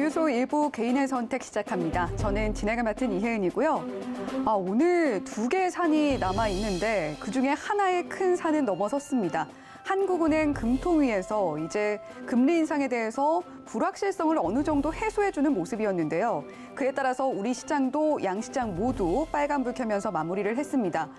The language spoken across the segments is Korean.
주유소 일부 개인의 선택 시작합니다. 저는 진행을 맡은 이혜은이고요. 아, 오늘 두 개의 산이 남아있는데 그중에 하나의 큰 산은 넘어섰습니다. 한국은행 금통위에서 이제 금리 인상에 대해서 불확실성을 어느 정도 해소해주는 모습이었는데요. 그에 따라서 우리 시장도 양 시장 모두 빨간불 켜면서 마무리를 했습니다.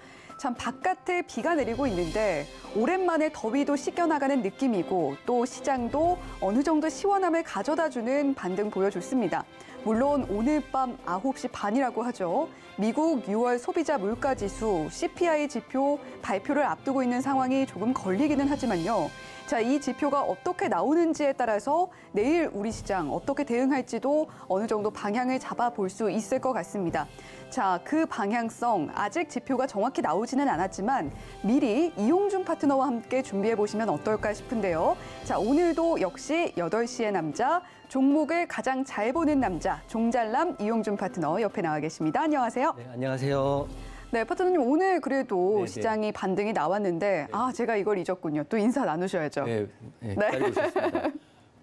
참 바깥에 비가 내리고 있는데 오랜만에 더위도 씻겨나가는 느낌이고 또 시장도 어느 정도 시원함을 가져다주는 반등 보여줬습니다. 물론 오늘 밤 9시 반이라고 하죠. 미국 6월 소비자 물가지수 CPI 지표 발표를 앞두고 있는 상황이 조금 걸리기는 하지만요. 자, 이 지표가 어떻게 나오는지에 따라서 내일 우리 시장 어떻게 대응할지도 어느 정도 방향을 잡아볼 수 있을 것 같습니다. 자, 그 방향성 아직 지표가 정확히 나오지는 않았지만 미리 이용준 파트너와 함께 준비해 보시면 어떨까 싶은데요. 자, 오늘도 역시 8시의 남자 종목을 가장 잘 보는 남자 종잘남 이용준 파트너 옆에 나와 계십니다. 안녕하세요. 네, 안녕하세요. 네, 파트너님 오늘 그래도 네네. 시장이 반등이 나왔는데 네네. 아 제가 이걸 잊었군요. 또 인사 나누셔야죠. 네, 네, 네.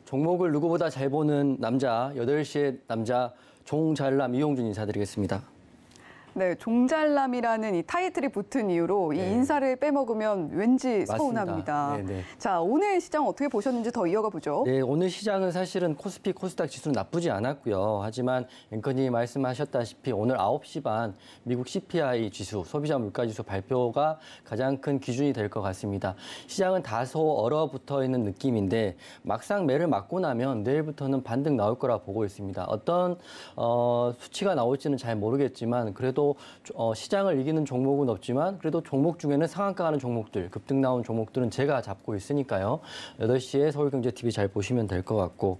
종목을 누구보다 잘 보는 남자 8시의 남자 종잘남 이용준 인사드리겠습니다. 네, 종잘남이라는 이 타이틀이 붙은 이유로 네. 인사를 빼먹으면 왠지 서운합니다. 네네. 네. 자, 오늘 시장 어떻게 보셨는지 더 이어가 보죠. 네, 오늘 시장은 사실은 코스피 코스닥 지수는 나쁘지 않았고요. 하지만 앵커님이 말씀하셨다시피 오늘 9시 반 미국 CPI 지수, 소비자 물가 지수 발표가 가장 큰 기준이 될 것 같습니다. 시장은 다소 얼어붙어 있는 느낌인데 막상 매를 맞고 나면 내일부터는 반등 나올 거라 보고 있습니다. 어떤 어, 수치가 나올지는 잘 모르겠지만 그래도 그래도 어, 시장을 이기는 종목은 없지만 그래도 종목 중에는 상한가 가는 종목들, 급등 나온 종목들은 제가 잡고 있으니까요. 8시에 서울경제TV 잘 보시면 될 것 같고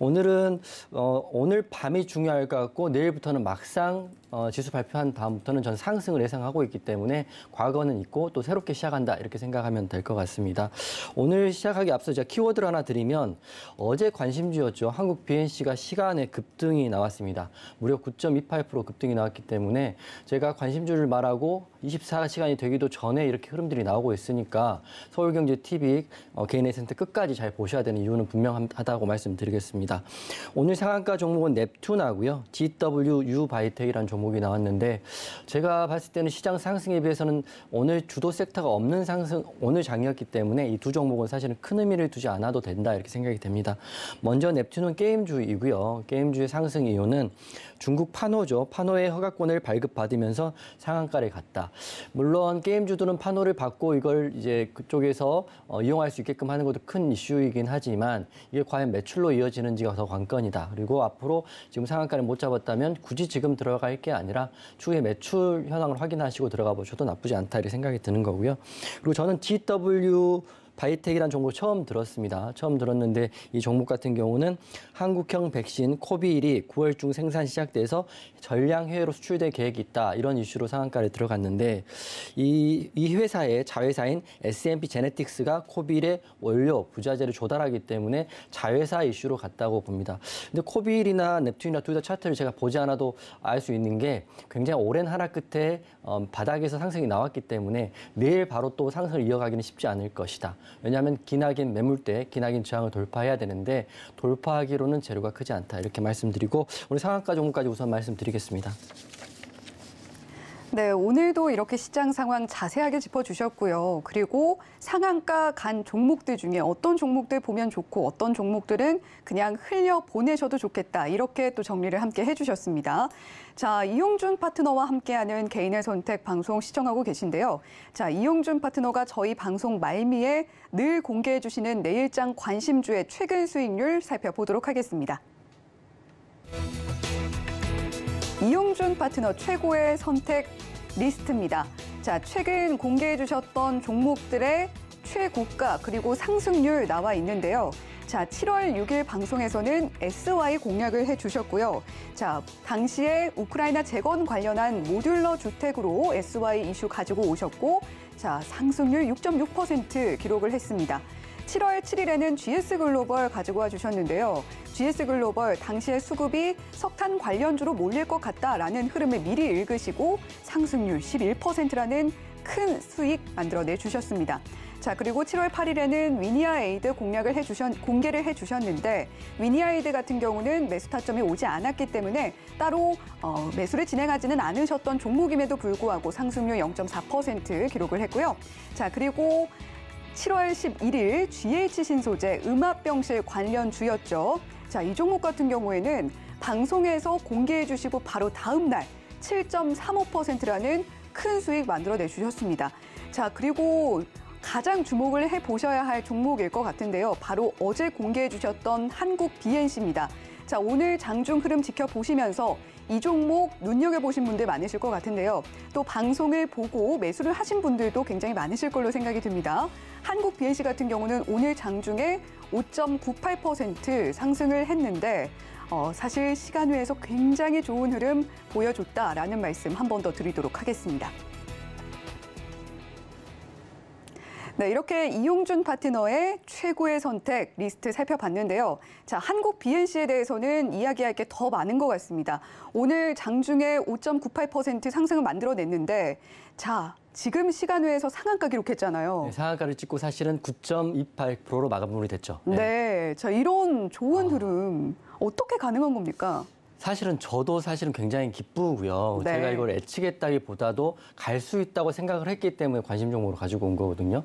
오늘은 어, 오늘 밤이 중요할 것 같고 내일부터는 막상 어, 지수 발표한 다음부터는 전 상승을 예상하고 있기 때문에 과거는 있고 또 새롭게 시작한다 이렇게 생각하면 될 것 같습니다. 오늘 시작하기 앞서 제가 키워드를 하나 드리면 어제 관심주였죠. 한국 BNC가 시간에 급등이 나왔습니다. 무려 9.28% 급등이 나왔기 때문에 제가 관심주를 말하고 24시간이 되기도 전에 이렇게 흐름들이 나오고 있으니까 서울경제TV 어, 개인의 센터 끝까지 잘 보셔야 되는 이유는 분명하다고 말씀드리겠습니다. 오늘 상한가 종목은 넵툰하고요. GWU 바이텍이라는 종목이 나왔는데 제가 봤을 때는 시장 상승에 비해서는 오늘 주도 섹터가 없는 상승, 오늘 장이었기 때문에 이 두 종목은 사실은 큰 의미를 두지 않아도 된다 이렇게 생각이 됩니다. 먼저 넵툰은 게임주이고요. 게임주의 상승 이유는 중국 파노죠. 파노의 허가권을 발급받으면서 상한가를 갔다. 물론 게임주들은 파노를 받고 이걸 이제 그쪽에서 어, 이용할 수 있게끔 하는 것도 큰 이슈이긴 하지만 이게 과연 매출로 이어지는지가 더 관건이다. 그리고 앞으로 지금 상한가를 못 잡았다면 굳이 지금 들어갈 게 아니라 추후에 매출 현황을 확인하시고 들어가 보셔도 나쁘지 않다 이렇게 생각이 드는 거고요. 그리고 저는 g w 바이텍이라는 종목 처음 들었습니다. 처음 들었는데 이 종목 같은 경우는 한국형 백신 코비일이 9월 중 생산 시작돼서 전량 해외로 수출될 계획이 있다. 이런 이슈로 상한가를 들어갔는데 이, 이 회사의 자회사인 S&P 제네틱스가 코비일의 원료 부자재를 조달하기 때문에 자회사 이슈로 갔다고 봅니다. 근데 코비일이나 넵튠이나 둘 다 차트를 제가 보지 않아도 알 수 있는 게 굉장히 오랜 하락 끝에 음, 바닥에서 상승이 나왔기 때문에 내일 바로 또 상승을 이어가기는 쉽지 않을 것이다. 왜냐하면 기나긴 매물때 기나긴 저항을 돌파해야 되는데 돌파하기로는 재료가 크지 않다 이렇게 말씀드리고 우리 상한가 종목까지 우선 말씀드리겠습니다. 네, 오늘도 이렇게 시장 상황 자세하게 짚어주셨고요. 그리고 상한가 간 종목들 중에 어떤 종목들 보면 좋고 어떤 종목들은 그냥 흘려보내셔도 좋겠다. 이렇게 또 정리를 함께 해주셨습니다. 자, 이용준 파트너와 함께하는 개인의 선택 방송 시청하고 계신데요. 자, 이용준 파트너가 저희 방송 말미에 늘 공개해주시는 내일장 관심주의 최근 수익률 살펴보도록 하겠습니다. 이용준 파트너 최고의 선택 리스트입니다. 자, 최근 공개해 주셨던 종목들의 최고가 그리고 상승률 나와 있는데요. 자, 7월 6일 방송에서는 SY 공략을 해 주셨고요. 자, 당시에 우크라이나 재건 관련한 모듈러 주택으로 SY 이슈 가지고 오셨고, 자, 상승률 6.6% 기록을 했습니다. 7월 7일에는 GS 글로벌 가지고 와 주셨는데요. GS 글로벌 당시의 수급이 석탄 관련주로 몰릴 것 같다라는 흐름을 미리 읽으시고 상승률 11%라는 큰 수익 만들어내 주셨습니다. 자, 그리고 7월 8일에는 위니아 에이드 공략을 해주셨, 공개를 해주셨는데, 위니아 에이드 같은 경우는 매수 타점이 오지 않았기 때문에 따로 어, 매수를 진행하지는 않으셨던 종목임에도 불구하고 상승률 0.4% 기록을 했고요. 자, 그리고 7월 11일 GH신 소재 음압병실 관련 주였죠. 자, 이 종목 같은 경우에는 방송에서 공개해 주시고 바로 다음 날 7.35%라는 큰 수익 만들어내 주셨습니다. 자, 그리고 가장 주목을 해보셔야 할 종목일 것 같은데요. 바로 어제 공개해 주셨던 한국 BNC입니다. 자, 오늘 장중 흐름 지켜보시면서 이 종목 눈여겨보신 분들 많으실 것 같은데요. 또 방송을 보고 매수를 하신 분들도 굉장히 많으실 걸로 생각이 듭니다. 한국 BNC 같은 경우는 오늘 장중에 5.98% 상승을 했는데 어, 사실 시간 외에서 굉장히 좋은 흐름 보여줬다라는 말씀 한 번 더 드리도록 하겠습니다. 네, 이렇게 이용준 파트너의 최고의 선택 리스트 살펴봤는데요. 자, 한국 BNC에 대해서는 이야기할 게 더 많은 것 같습니다. 오늘 장중에 5.98% 상승을 만들어냈는데 자, 지금 시간 외에서 상한가 기록했잖아요. 네, 상한가를 찍고 사실은 9.28%로 마감분이 됐죠. 네. 네. 자, 이런 좋은 아. 흐름 어떻게 가능한 겁니까? 사실은 저도 사실은 굉장히 기쁘고요. 네. 제가 이걸 애치겠다기보다도 갈 수 있다고 생각을 했기 때문에 관심 종목으로 가지고 온 거거든요.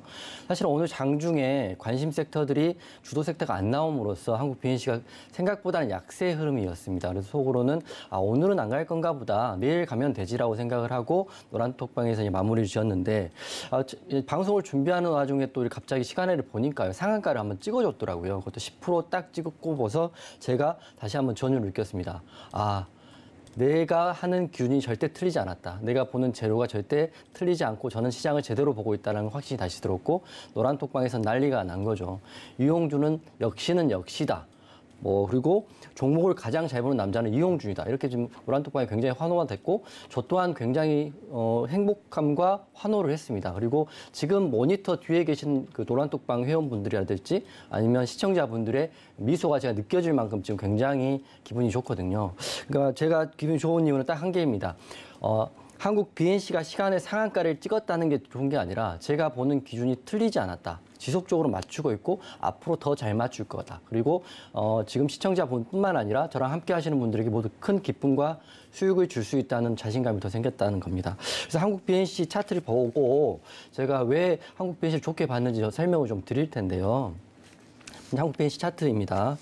사실 오늘 장중에 관심 섹터들이 주도 섹터가 안 나옴으로써 한국 비엔씨가 생각보다는 약세 흐름이었습니다. 그래서 속으로는 아 오늘은 안 갈 건가 보다. 내일 가면 되지라고 생각을 하고 노란톡방에서 마무리를 지었는데 아, 방송을 준비하는 와중에 또 갑자기 시간을 보니까요. 상한가를 한번 찍어줬더라고요. 그것도 10%딱 찍고 보서 제가 다시 한번 전율을 느꼈습니다. 아 내가 하는 균이 절대 틀리지 않았다. 내가 보는 제로가 절대 틀리지 않고 저는 시장을 제대로 보고 있다는 확신이 다시 들었고 노란 톡방에서 난리가 난 거죠. 유용주는 역시는 역시다. 어, 그리고 종목을 가장 잘 보는 남자는 이용준이다. 이렇게 지금 오란톡방이 굉장히 환호가 됐고 저 또한 굉장히 어, 행복함과 환호를 했습니다. 그리고 지금 모니터 뒤에 계신 그 노란톡방 회원분들이라든지 아니면 시청자분들의 미소가 제가 느껴질 만큼 지금 굉장히 기분이 좋거든요. 그러니까 제가 기분이 좋은 이유는 딱 한 개입니다. 어, 한국 BNC가 시간의 상한가를 찍었다는 게 좋은 게 아니라 제가 보는 기준이 틀리지 않았다. 지속적으로 맞추고 있고 앞으로 더 잘 맞출 거다. 그리고 어, 지금 시청자분뿐만 아니라 저랑 함께 하시는 분들에게 모두 큰 기쁨과 수익을 줄 수 있다는 자신감이 더 생겼다는 겁니다. 그래서 한국 BNC 차트를 보고 제가 왜 한국 BNC를 좋게 봤는지 설명을 좀 드릴 텐데요. 한국 BNC 차트입니다.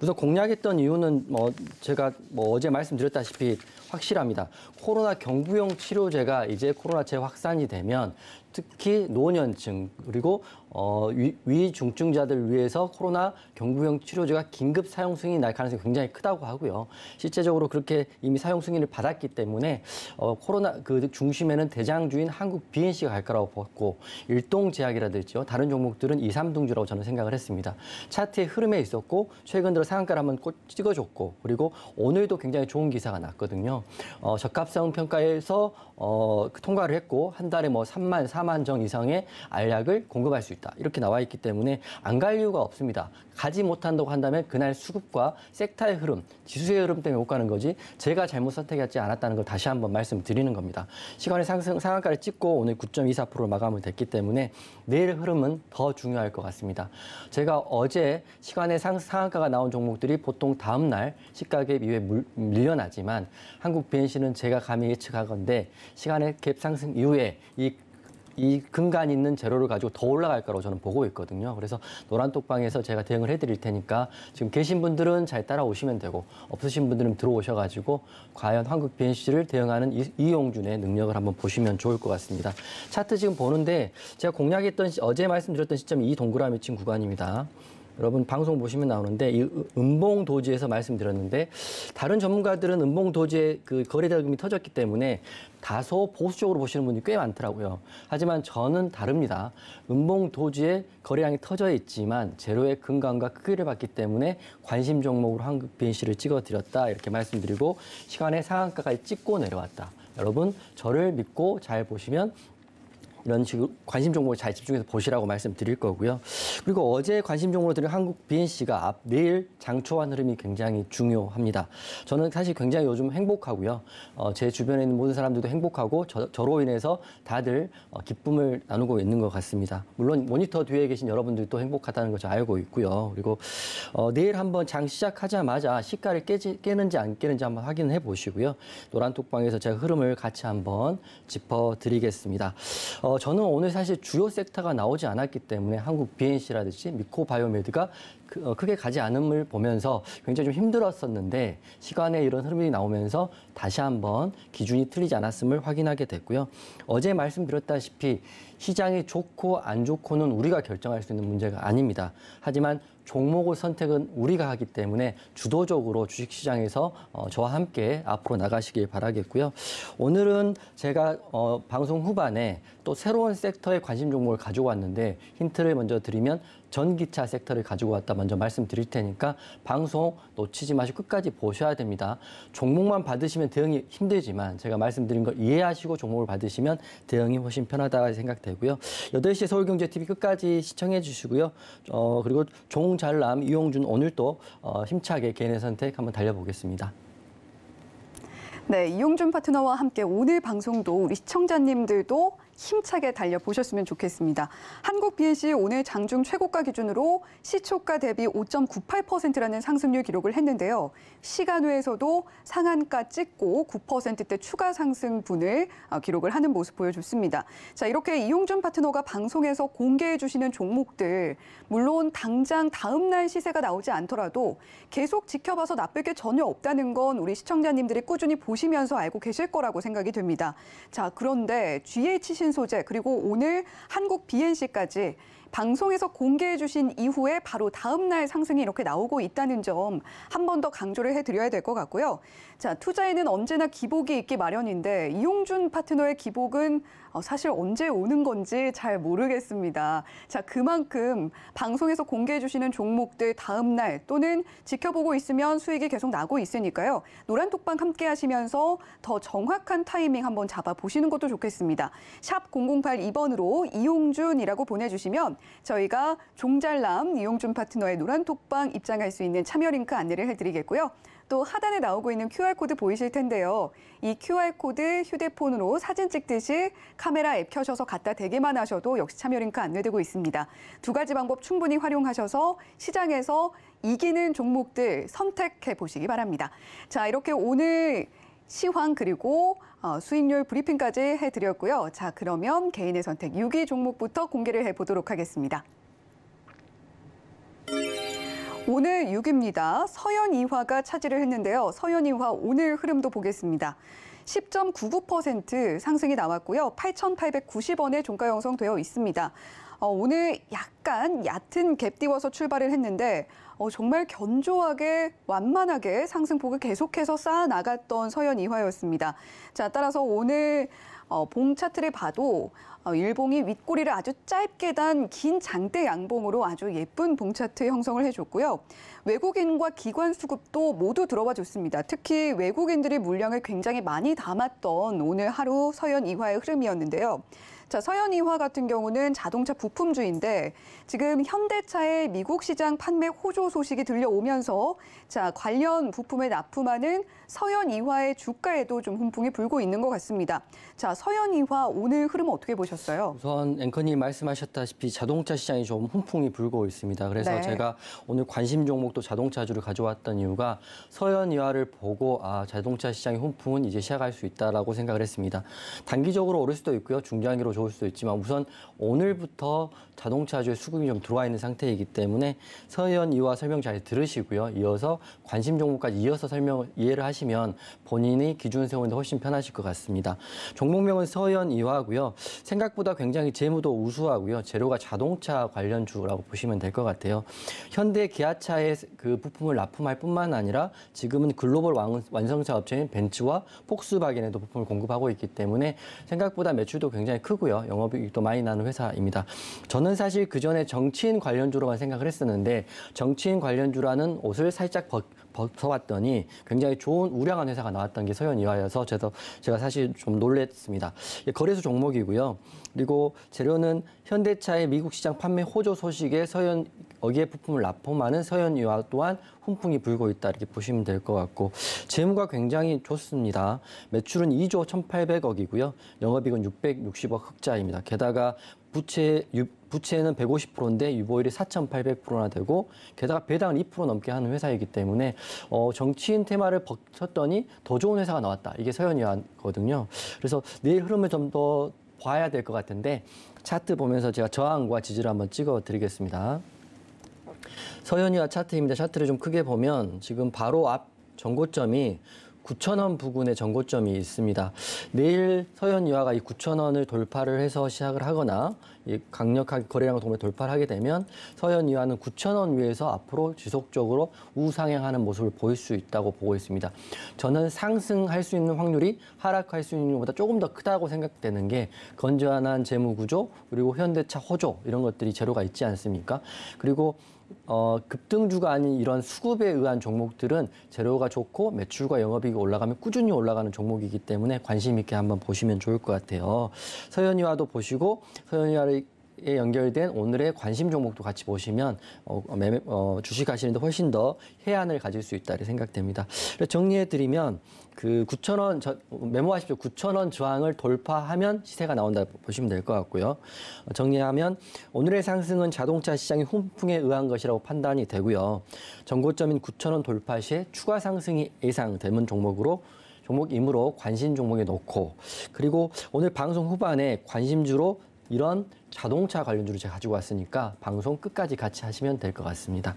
우선 공략했던 이유는 뭐 제가 뭐 어제 말씀드렸다시피 확실합니다. 코로나 경구용 치료제가 이제 코로나 재확산이 되면 특히 노년층 그리고 어, 위, 위 중증자들 위해서 코로나 경구형 치료제가 긴급 사용 승인이 날 가능성이 굉장히 크다고 하고요. 실제적으로 그렇게 이미 사용 승인을 받았기 때문에 어, 코로나 그 중심에는 대장주인 한국 BNC가 갈 거라고 봤고 일동 제약이라든지요 다른 종목들은 2, 3등주라고 저는 생각을 했습니다. 차트의 흐름에 있었고 최근 들어 상한가를 한번 꼭 찍어줬고 그리고 오늘도 굉장히 좋은 기사가 났거든요. 어, 적합성 평가에서 어, 통과를 했고 한 달에 뭐 3만, 4만 정 이상의 알약을 공급할 수 있다. 있다. 이렇게 나와 있기 때문에 안 갈 이유가 없습니다. 가지 못한다고 한다면 그날 수급과 섹터의 흐름, 지수의 흐름 때문에 못 가는 거지 제가 잘못 선택하지 않았다는 걸 다시 한번 말씀드리는 겁니다. 시간의 상승, 상한가를 찍고 오늘 9.24%로 마감을 됐기 때문에 내일 흐름은 더 중요할 것 같습니다. 제가 어제 시간의 상, 상한가가 나온 종목들이 보통 다음날 시가갭 이후에 물, 밀려나지만 한국 BNC는 제가 감히 예측하건데 시간의 갭 상승 이후에 이이 근간 있는 재료를 가지고 더 올라갈 거라고 저는 보고 있거든요. 그래서 노란 톡방에서 제가 대응을 해드릴 테니까 지금 계신 분들은 잘 따라오시면 되고 없으신 분들은 들어오셔가지고 과연 한국 BNC를 대응하는 이, 이용준의 능력을 한번 보시면 좋을 것 같습니다. 차트 지금 보는데 제가 공략했던 어제 말씀드렸던 시점이 이 동그라미 친 구간입니다. 여러분 방송 보시면 나오는데 이 은봉 음, 도지에서 말씀드렸는데 다른 전문가들은 은봉 도지에그 거래 대금이 터졌기 때문에 다소 보수적으로 보시는 분이 꽤 많더라고요. 하지만 저는 다릅니다. 은봉 도지에 거래량이 터져 있지만 제로의 근간과 크기를 봤기 때문에 관심 종목으로 한국 BNC를 찍어드렸다 이렇게 말씀드리고 시간의 상한가까지 찍고 내려왔다. 여러분 저를 믿고 잘 보시면 이런 식으로 관심 종목을 잘 집중해서 보시라고 말씀드릴 거고요. 그리고 어제 관심 종목으로 드린 한국 BNC가 앞 내일 장초한 흐름이 굉장히 중요합니다. 저는 사실 굉장히 요즘 행복하고요. 어, 제 주변에 있는 모든 사람들도 행복하고 저, 저로 인해서 다들 어, 기쁨을 나누고 있는 것 같습니다. 물론 모니터 뒤에 계신 여러분들도 행복하다는 것을 알고 있고요. 그리고 어, 내일 한번 장 시작하자마자 시가를 깨지, 깨는지 안 깨는지 한번 확인해 보시고요. 노란톡방에서 제가 흐름을 같이 한번 짚어드리겠습니다. 어, 어, 저는 오늘 사실 주요 섹터가 나오지 않았기 때문에 한국 BNC라든지 미코바이오메드가 그, 어, 크게 가지 않음을 보면서 굉장히 좀 힘들었었는데 시간에 이런 흐름이 나오면서 다시 한번 기준이 틀리지 않았음을 확인하게 됐고요. 어제 말씀드렸다시피 시장이 좋고 안 좋고는 우리가 결정할 수 있는 문제가 아닙니다. 하지만 종목을 선택은 우리가 하기 때문에 주도적으로 주식시장에서 어, 저와 함께 앞으로 나가시길 바라겠고요. 오늘은 제가 어, 방송 후반에 또 새로운 섹터에 관심 종목을 가져왔는데 힌트를 먼저 드리면 전기차 섹터를 가지고 왔다 먼저 말씀드릴 테니까 방송 놓치지 마시고 끝까지 보셔야 됩니다. 종목만 받으시면 대응이 힘들지만 제가 말씀드린 걸 이해하시고 종목을 받으시면 대응이 훨씬 편하다고 생각되고요. 8시에 서울경제TV 끝까지 시청해 주시고요. 어, 그리고 종잘남 이용준 오늘도 어, 힘차게 개인의 선택 한번 달려보겠습니다. 네, 이용준 파트너와 함께 오늘 방송도 우리 시청자님들도 힘차게 달려보셨으면 좋겠습니다. 한국 BNC 오늘 장중 최고가 기준으로 시초가 대비 5.98%라는 상승률 기록을 했는데요. 시간 외에서도 상한가 찍고 9%대 추가 상승분을 어, 기록을 하는 모습 보여줬습니다. 자, 이렇게 이용준 파트너가 방송에서 공개해 주시는 종목들 물론 당장 다음 날 시세가 나오지 않더라도 계속 지켜봐서 나쁠 게 전혀 없다는 건 우리 시청자님들이 꾸준히 보시면서 알고 계실 거라고 생각이 됩니다. 자, 그런데 GH 신 사진 소재 그리고 오늘 한국 BNC까지 방송에서 공개해 주신 이후에 바로 다음 날 상승이 이렇게 나오고 있다는 점 한 번 더 강조를 해드려야 될 것 같고요. 자, 투자에는 언제나 기복이 있기 마련인데 이용준 파트너의 기복은 어, 사실 언제 오는 건지 잘 모르겠습니다. 자, 그만큼 방송에서 공개해 주시는 종목들 다음 날 또는 지켜보고 있으면 수익이 계속 나고 있으니까요. 노란 톡방 함께 하시면서 더 정확한 타이밍 한번 잡아 보시는 것도 좋겠습니다. 샵 0082번으로 이용준이라고 보내 주시면 저희가 종잘남 이용준 파트너의 노란 톡방 입장할 수 있는 참여 링크 안내를 해 드리겠고요. 또 하단에 나오고 있는 QR코드 보이실 텐데요. 이 QR코드 휴대폰으로 사진 찍듯이 카메라 앱 켜셔서 갖다 대기만 하셔도 역시 참여 링크 안내되고 있습니다. 두 가지 방법 충분히 활용하셔서 시장에서 이기는 종목들 선택해 보시기 바랍니다. 자, 이렇게 오늘 시황 그리고 어, 수익률 브리핑까지 해드렸고요. 자, 그러면 개인의 선택 6위 종목부터 공개를 해보도록 하겠습니다. 오늘 6입니다. 서현 이화가 차지를 했는데요. 서현 이화 오늘 흐름도 보겠습니다. 10.99% 상승이 나왔고요. 8,890원에 종가 형성되어 있습니다. 어, 오늘 약간 얕은 갭 띄워서 출발을 했는데 어, 정말 견조하게 완만하게 상승폭을 계속해서 쌓아 나갔던 서현 이화였습니다. 자, 따라서 오늘 어, 봉 차트를 봐도 어, 일봉이 윗꼬리를 아주 짧게 단 긴 장대 양봉으로 아주 예쁜 봉차트 형성을 해줬고요. 외국인과 기관 수급도 모두 들어와 줬습니다. 특히 외국인들이 물량을 굉장히 많이 담았던 오늘 하루 서현 이화의 흐름이었는데요. 자, 서현이화 같은 경우는 자동차 부품주인데 지금 현대차의 미국 시장 판매 호조 소식이 들려오면서 자, 관련 부품을 납품하는 서현 이화의 주가에도 좀 훈풍이 불고 있는 것 같습니다. 자, 서현 이화 오늘 흐름 어떻게 보셨어요? 우선 앵커님 말씀하셨다시피 자동차 시장이 좀 훈풍이 불고 있습니다. 그래서 네. 제가 오늘 관심 종목도 자동차주를 가져왔던 이유가 서현 이화를 보고 아 자동차 시장의 훈풍은 이제 시작할 수 있다라고 생각을 했습니다. 단기적으로 오를 수도 있고요, 중장기로 좋을 수도 있지만 우선 오늘부터 자동차주의 수급이 좀 들어와 있는 상태이기 때문에 서현 이와 설명 잘 들으시고요. 이어서 관심 종목까지 이어서 설명 이해를 하시면 본인이 기준 세우는데 훨씬 편하실 것 같습니다. 종목명은 서현 이화고요. 생각보다 굉장히 재무도 우수하고요. 재료가 자동차 관련 주라고 보시면 될 것 같아요. 현대 기아차의 그 부품을 납품할 뿐만 아니라 지금은 글로벌 완성차 업체인 벤츠와 폭스바겐에도 부품을 공급하고 있기 때문에 생각보다 매출도 굉장히 크고요. 영업이익도 많이 나는 회사입니다. 저는 저는 사실 그 전에 정치인 관련주로만 생각을 했었는데 정치인 관련주라는 옷을 살짝 벗, 벗어봤더니 굉장히 좋은 우량한 회사가 나왔던 게 서현이화여서 제가, 제가 사실 좀 놀랬습니다. 거래소 종목이고요. 그리고 재료는 현대차의 미국 시장 판매 호조 소식에 서현 어기의 부품을 납품하는 서현이화 또한 훈풍이 불고 있다 이렇게 보시면 될 것 같고 재무가 굉장히 좋습니다. 매출은 2조 1,800억이고요. 영업이익은 660억 흑자입니다. 게다가 부채 부채는 150%인데 유보율이 4,800%나 되고 게다가 배당을 2% 넘게 하는 회사이기 때문에 어, 정치인 테마를 버텼더니 더 좋은 회사가 나왔다. 이게 서현이거든요. 그래서 내일 흐름을 좀 더 봐야 될 것 같은데 차트 보면서 제가 저항과 지지를 한번 찍어 드리겠습니다. 서현이와 차트입니다. 차트를 좀 크게 보면 지금 바로 앞정고점이 9,000원 부근에 전고점이 있습니다. 내일 서현 이화가 이 9,000원을 돌파를 해서 시작을 하거나 강력하게 거래량 동반 돌파를 하게 되면 서현 이화는 9,000원 위에서 앞으로 지속적으로 우상향하는 모습을 보일 수 있다고 보고 있습니다. 저는 상승할 수 있는 확률이 하락할 수 있는 것보다 조금 더 크다고 생각되는 게 건전한 재무 구조 그리고 현대차 호조 이런 것들이 재료가 있지 않습니까? 그리고 어, 급등주가 아닌 이런 수급에 의한 종목들은 재료가 좋고 매출과 영업이익이 올라가면 꾸준히 올라가는 종목이기 때문에 관심 있게 한번 보시면 좋을 것 같아요. 서현이와도 보시고 서현이와를 에 연결된 오늘의 관심 종목도 같이 보시면 어, 어 매매, 어, 주식 하시는데 훨씬 더 해안을 가질 수 있다 이렇게 생각됩니다. 정리해 드리면 그 9천 원 저, 메모하십시오. 9천 원 저항을 돌파하면 시세가 나온다 보시면 될 것 같고요. 어, 정리하면 오늘의 상승은 자동차 시장의 훈풍에 의한 것이라고 판단이 되고요. 전고점인 9천 원 돌파 시에 추가 상승이 예상되는 종목으로 종목이므로 관심 종목에 넣고 그리고 오늘 방송 후반에 관심주로 이런 자동차 관련주를 제가 가지고 왔으니까 방송 끝까지 같이 하시면 될 것 같습니다.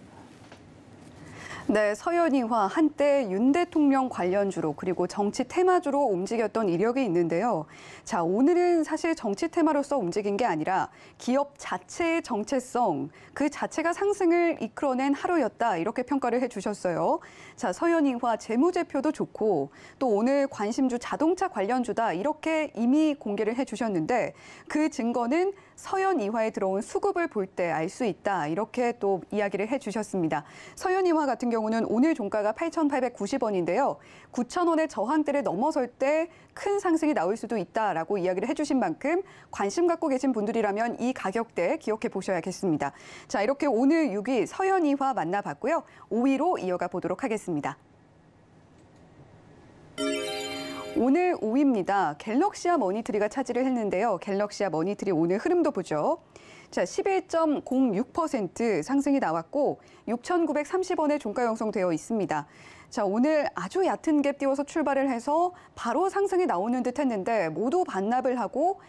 네, 서연이와 한때 윤 대통령 관련주로 그리고 정치 테마주로 움직였던 이력이 있는데요. 자, 오늘은 사실 정치 테마로서 움직인 게 아니라 기업 자체의 정체성, 그 자체가 상승을 이끌어낸 하루였다. 이렇게 평가를 해 주셨어요. 자, 서현이화 재무제표도 좋고 또 오늘 관심주 자동차 관련주다. 이렇게 이미 공개를 해 주셨는데 그 증거는 서현이화에 들어온 수급을 볼 때 알 수 있다. 이렇게 또 이야기를 해 주셨습니다. 서현이화 같은 경우는 오늘 종가가 8,890원인데요. 9,000원의 저항대를 넘어설 때 큰 상승이 나올 수도 있다. 라고 이야기를 해주신 만큼 관심 갖고 계신 분들이라면 이 가격대 기억해 보셔야겠습니다. 자, 이렇게 오늘 6위 서현이화 만나봤고요. 5위로 이어가 보도록 하겠습니다. 오늘 5위입니다. 갤럭시아 머니트리가 차지를 했는데요. 갤럭시아 머니트리 오늘 흐름도 보죠. 자, 11.06% 상승이 나왔고 6 9 3 0원에 종가 형성되어 있습니다. 자, 오늘 아주 얕은 게 띄워서 출발을 해서 바로 상승이 나오는 듯 했는데 모두 반납을 하고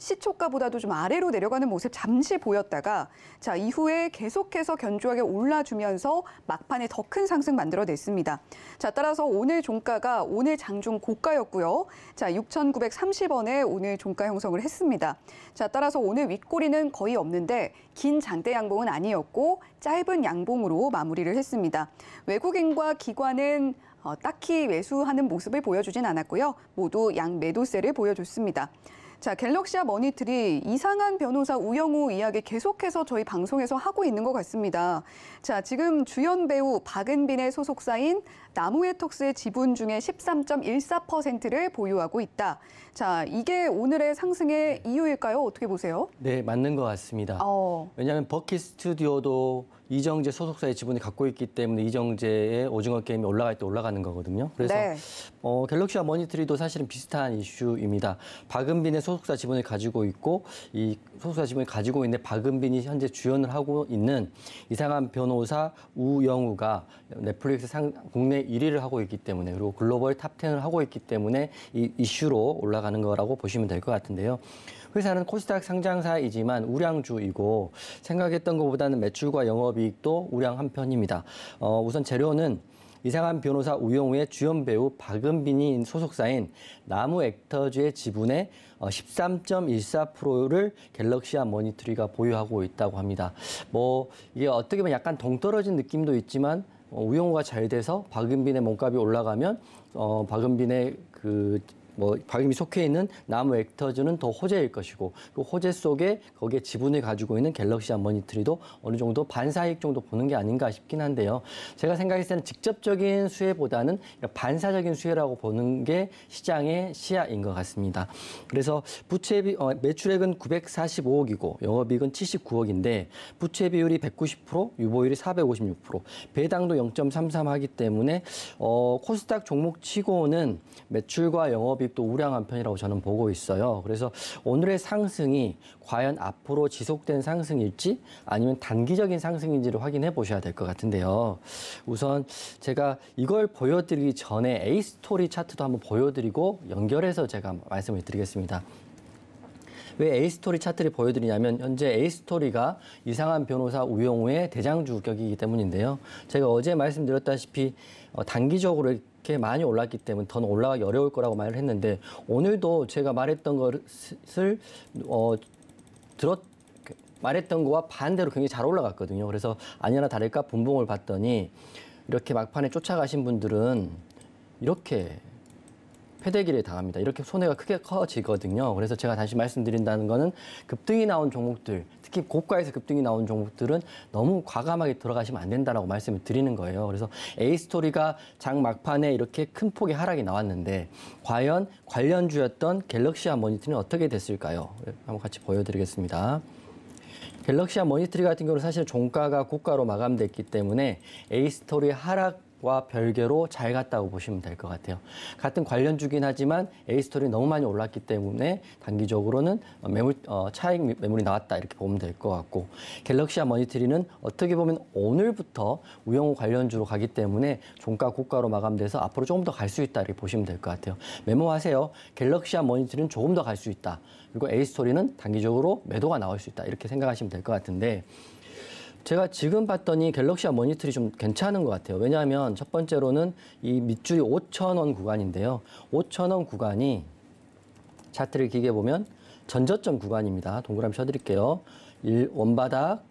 시초가보다도 좀 아래로 내려가는 모습 잠시 보였다가 자 이후에 계속해서 견조하게 올라주면서 막판에 더 큰 상승 만들어냈습니다. 자 따라서 오늘 종가가 오늘 장중 고가였고요. 자 6,930원에 오늘 종가 형성을 했습니다. 자 따라서 오늘 윗꼬리는 거의 없는데 긴 장대 양봉은 아니었고 짧은 양봉으로 마무리를 했습니다. 외국인과 기관은 어, 딱히 매수하는 모습을 보여주진 않았고요. 모두 양 매도세를 보여줬습니다. 자, 갤럭시아 머니트리 이상한 변호사 우영우 이야기 계속해서 저희 방송에서 하고 있는 것 같습니다. 자, 지금 주연 배우 박은빈의 소속사인 나무의톡스의 지분 중에 13.14%를 보유하고 있다. 자, 이게 오늘의 상승의 이유일까요? 어떻게 보세요? 네, 맞는 것 같습니다. 어. 왜냐하면 버킷 스튜디오도 이정재 소속사의 지분을 갖고 있기 때문에 이정재의 오징어 게임이 올라갈 때 올라가는 거거든요. 그래서 네. 어, 갤럭시와 머니트리도 사실은 비슷한 이슈입니다. 박은빈의 소속사 지분을 가지고 있고 이 소속사 지분을 가지고 있는데 박은빈이 현재 주연을 하고 있는 이상한 변호사 우영우가 넷플릭스 상, 국내 1위를 하고 있기 때문에 그리고 글로벌 탑10을 하고 있기 때문에 이 이슈로 올라가는 거라고 보시면 될 것 같은데요. 회사는 코스닥 상장사이지만 우량주이고 생각했던 것보다는 매출과 영업이익도 우량한 편입니다. 어, 우선 재료는 이상한 변호사 우영우의 주연 배우 박은빈이 소속사인 나무 액터즈의 지분의 13.14%를 어, 갤럭시아 모니터리가 보유하고 있다고 합니다. 뭐 이게 어떻게 보면 약간 동떨어진 느낌도 있지만 어, 우영우가 잘 돼서 박은빈의 몸값이 올라가면 어, 박은빈의 그뭐 박임이 속해 있는 나무 액터즈는 더 호재일 것이고 그 호재 속에 거기에 지분을 가지고 있는 갤럭시안 머니트리도 어느 정도 반사익 정도 보는 게 아닌가 싶긴 한데요. 제가 생각했을 때는 직접적인 수혜보다는 그러니까 반사적인 수혜라고 보는 게 시장의 시야인 것 같습니다. 그래서 부채 비 어, 매출액은 945억이고 영업이익은 79억인데 부채 비율이 190% 유보율이 456% 배당도 0.33 하기 때문에 어, 코스닥 종목치고는 매출과 영업이 또 우량한 편이라고 저는 보고 있어요. 그래서 오늘의 상승이 과연 앞으로 지속된 상승일지 아니면 단기적인 상승인지를 확인해 보셔야 될 것 같은데요. 우선 제가 이걸 보여드리기 전에 A 스토리 차트도 한번 보여드리고 연결해서 제가 말씀을 드리겠습니다. 왜에이스토리 차트를 보여드리냐면 현재 에이스토리가 이상한 변호사 우영우의 대장주격이기 때문인데요. 제가 어제 말씀드렸다시피 어, 단기적으로 이렇게 많이 올랐기 때문에 더 올라가기 어려울 거라고 말을 했는데 오늘도 제가 말했던 것을 어, 들었 말했던 거와 반대로 굉장히 잘 올라갔거든요. 그래서 아니나 다를까 분봉을 봤더니 이렇게 막판에 쫓아가신 분들은 이렇게 패대기를 당합니다. 이렇게 손해가 크게 커지거든요. 그래서 제가 다시 말씀드린다는 거는 급등이 나온 종목들, 특히 고가에서 급등이 나온 종목들은 너무 과감하게 들어가시면 안 된다라고 말씀을 드리는 거예요. 그래서 에이 스토리가 장 막판에 이렇게 큰 폭의 하락이 나왔는데 과연 관련주였던 갤럭시아 모니터는 어떻게 됐을까요? 한번 같이 보여드리겠습니다. 갤럭시아 모니터리 같은 경우는 사실 종가가 고가로 마감됐기 때문에 에이 스토리 하락 과 별개로 잘 갔다고 보시면 될 것 같아요. 같은 관련주긴 하지만 에이스토리 너무 많이 올랐기 때문에 단기적으로는 매물 어, 차익 매물이 나왔다 이렇게 보면 될 것 같고 갤럭시아 머니트리는 어떻게 보면 오늘부터 우영우 관련주로 가기 때문에 종가 고가로 마감돼서 앞으로 조금 더 갈 수 있다 이렇게 보시면 될 것 같아요. 메모하세요. 갤럭시아 머니트리는 조금 더 갈 수 있다. 그리고 에이스토리는 단기적으로 매도가 나올 수 있다 이렇게 생각하시면 될 것 같은데 제가 지금 봤더니 갤럭시와 모니터리좀 괜찮은 것 같아요. 왜냐하면 첫 번째로는 이 밑줄이 5,000원 구간인데요. 5,000원 구간이 차트를 기게 보면 전저점 구간입니다. 동그라미 쳐드릴게요. 1, 원바닥,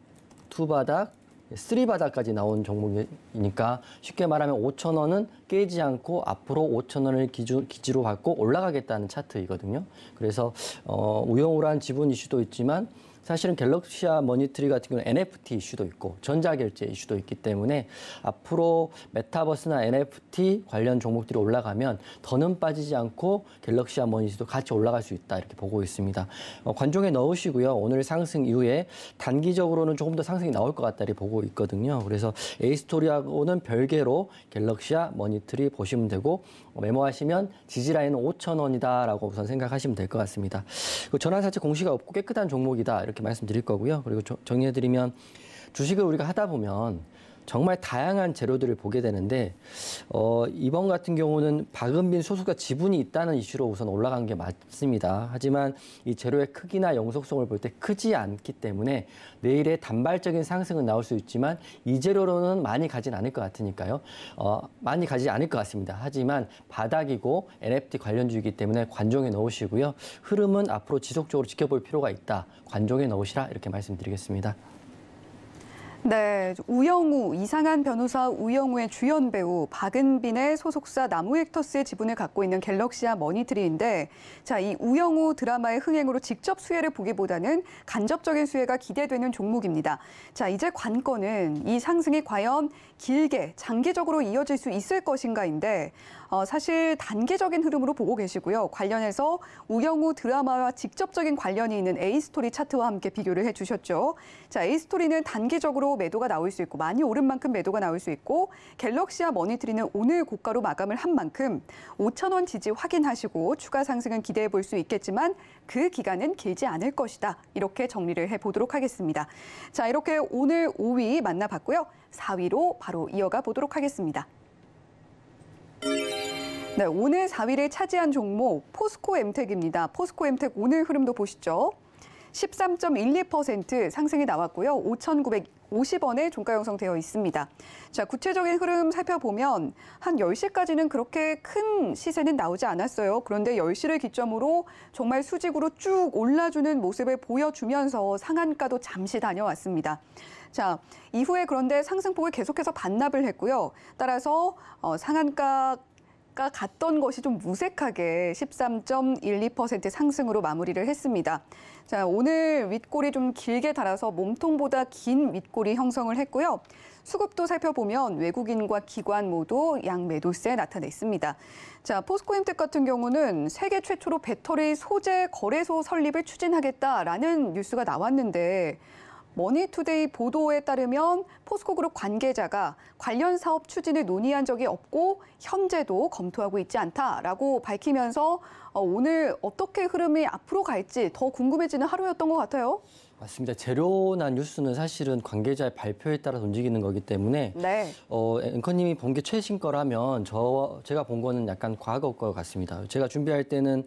2바닥3 바닥까지 나온 종목이니까 쉽게 말하면 5천 원은 깨지 않고 앞으로 5천 원을 기주, 기지로 받고 올라가겠다는 차트이거든요. 그래서 어, 우영우란 지분 이슈도 있지만 사실은 갤럭시아 머니트리 같은 경우는 NFT 이슈도 있고 전자결제 이슈도 있기 때문에 앞으로 메타버스나 NFT 관련 종목들이 올라가면 더는 빠지지 않고 갤럭시아 머니트도 같이 올라갈 수 있다 이렇게 보고 있습니다. 어, 관종에 넣으시고요. 오늘 상승 이후에 단기적으로는 조금 더 상승이 나올 것 같다 이 보고 있거든요. 그래서 에이스토리하고는 별개로 갤럭시아 머니트리 보시면 되고 메모하시면 지지라인은 5 0 0 0 원이다라고 우선 생각하시면 될 것 같습니다. 그 전환사채 공시가 없고 깨끗한 종목이다 이렇게 말씀드릴 거고요. 그리고 정리해드리면 주식을 우리가 하다 보면 정말 다양한 재료들을 보게 되는데 어, 이번 같은 경우는 박은빈 소속과 지분이 있다는 이슈로 우선 올라간 게 맞습니다. 하지만 이 재료의 크기나 영속성을 볼 때 크지 않기 때문에 내일의 단발적인 상승은 나올 수 있지만 이 재료로는 많이 가진 않을 것 같으니까요. 어, 많이 가지 않을 것 같습니다. 하지만 바닥이고 NFT 관련주이기 때문에 관종에 넣으시고요. 흐름은 앞으로 지속적으로 지켜볼 필요가 있다. 관종에 넣으시라 이렇게 말씀드리겠습니다. 네, 우영우, 이상한 변호사 우영우의 주연 배우 박은빈의 소속사 나무액터스의 지분을 갖고 있는 갤럭시아 머니트리인데 자, 이 우영우 드라마의 흥행으로 직접 수혜를 보기보다는 간접적인 수혜가 기대되는 종목입니다. 자, 이제 관건은 이 상승이 과연 길게, 장기적으로 이어질 수 있을 것인가인데 어, 사실 단계적인 흐름으로 보고 계시고요. 관련해서 우영우 드라마와 직접적인 관련이 있는 A스토리 차트와 함께 비교를 해주셨죠. 자, A스토리는 단계적으로 정도 매도가 나올 수 있고 많이 오른 만큼 매도가 나올 수 있고 갤럭시와 머니트리는 오늘 고가로 마감을 한 만큼 5천 원 지지 확인하시고 추가 상승은 기대해 볼 수 있겠지만 그 기간은 길지 않을 것이다. 이렇게 정리를 해 보도록 하겠습니다. 자, 이렇게 오늘 5위 만나봤고요. 4위로 바로 이어가 보도록 하겠습니다. 네, 오늘 4위를 차지한 종목 포스코 엠텍입니다. 포스코 엠텍 오늘 흐름도 보시죠. 13.12% 상승이 나왔고요. 5,900 50원에 종가 형성되어 있습니다. 자, 구체적인 흐름 살펴보면 한 10시까지는 그렇게 큰 시세는 나오지 않았어요. 그런데 10시를 기점으로 정말 수직으로 쭉 올라주는 모습을 보여주면서 상한가도 잠시 다녀왔습니다. 자, 이후에 그런데 상승폭을 계속해서 반납을 했고요. 따라서 어, 상한가 가 갔던 것이 좀 무색하게 13.12% 상승으로 마무리를 했습니다. 자, 오늘 윗골이 좀 길게 달아서 몸통보다 긴 윗골이 형성을 했고요. 수급도 살펴보면 외국인과 기관 모두 양 매도세에 나타냈습니다. 자, 포스코임텍 같은 경우는 세계 최초로 배터리 소재 거래소 설립을 추진하겠다라는 뉴스가 나왔는데 머니투데이 보도에 따르면 포스코그룹 관계자가 관련 사업 추진을 논의한 적이 없고 현재도 검토하고 있지 않다라고 밝히면서 어, 오늘 어떻게 흐름이 앞으로 갈지 더 궁금해지는 하루였던 것 같아요. 맞습니다. 재료나 뉴스는 사실은 관계자의 발표에 따라 움직이는 거기 때문에 네. 어, 앵커님이 본 게 최신 거라면 저 제가 본 거는 약간 과거 거 같습니다. 제가 준비할 때는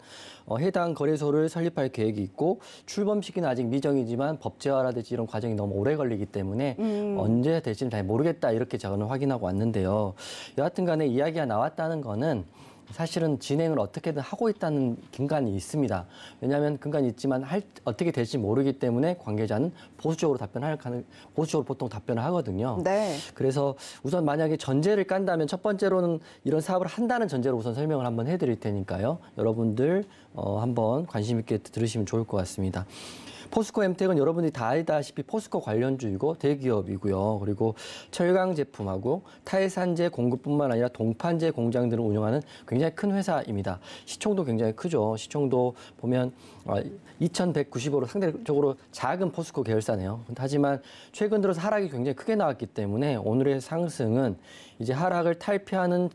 어, 해당 거래소를 설립할 계획이 있고 출범 시기는 아직 미정이지만 법제화라든지 이런 과정이 너무 오래 걸리기 때문에 음. 언제 될지는 잘 모르겠다 이렇게 저는 확인하고 왔는데요. 여하튼간에 이야기가 나왔다는 거는 사실은 진행을 어떻게든 하고 있다는 근간이 있습니다. 왜냐하면 근간이 있지만 할, 어떻게 될지 모르기 때문에 관계자는 보수적으로 답변할 가능, 보수적으로 보통 답변을 하거든요. 네. 그래서 우선 만약에 전제를 깐다면 첫 번째로는 이런 사업을 한다는 전제로 우선 설명을 한번 해드릴 테니까요. 여러분들 어, 한번 관심 있게 들으시면 좋을 것 같습니다. 포스코 엠텍은 여러분들이 다 알다시피 포스코 관련주이고 대기업이고요. 그리고 철강 제품하고 탈산재 공급뿐만 아니라 동판재 공장들을 운영하는 굉장히 큰 회사입니다. 시총도 굉장히 크죠. 시총도 보면 2,190으로 아, 상대적으로 작은 포스코 계열사네요. 하지만 최근 들어서 하락이 굉장히 크게 나왔기 때문에 오늘의 상승은 이제 하락을 탈피하는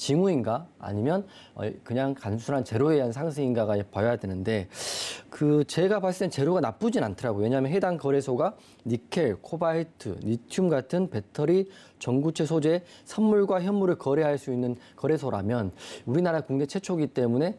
징후인가 아니면 어, 그냥 간순한 제로에 의한 상승인가가 봐야 되는데 그 제가 봤을 땐 제로가 나쁘진 않더라고요. 왜냐하면 해당 거래소가 니켈, 코바이트 니튬 같은 배터리 전구체 소재 선물과 현물을 거래할 수 있는 거래소라면 우리나라 국내 최초기 이 때문에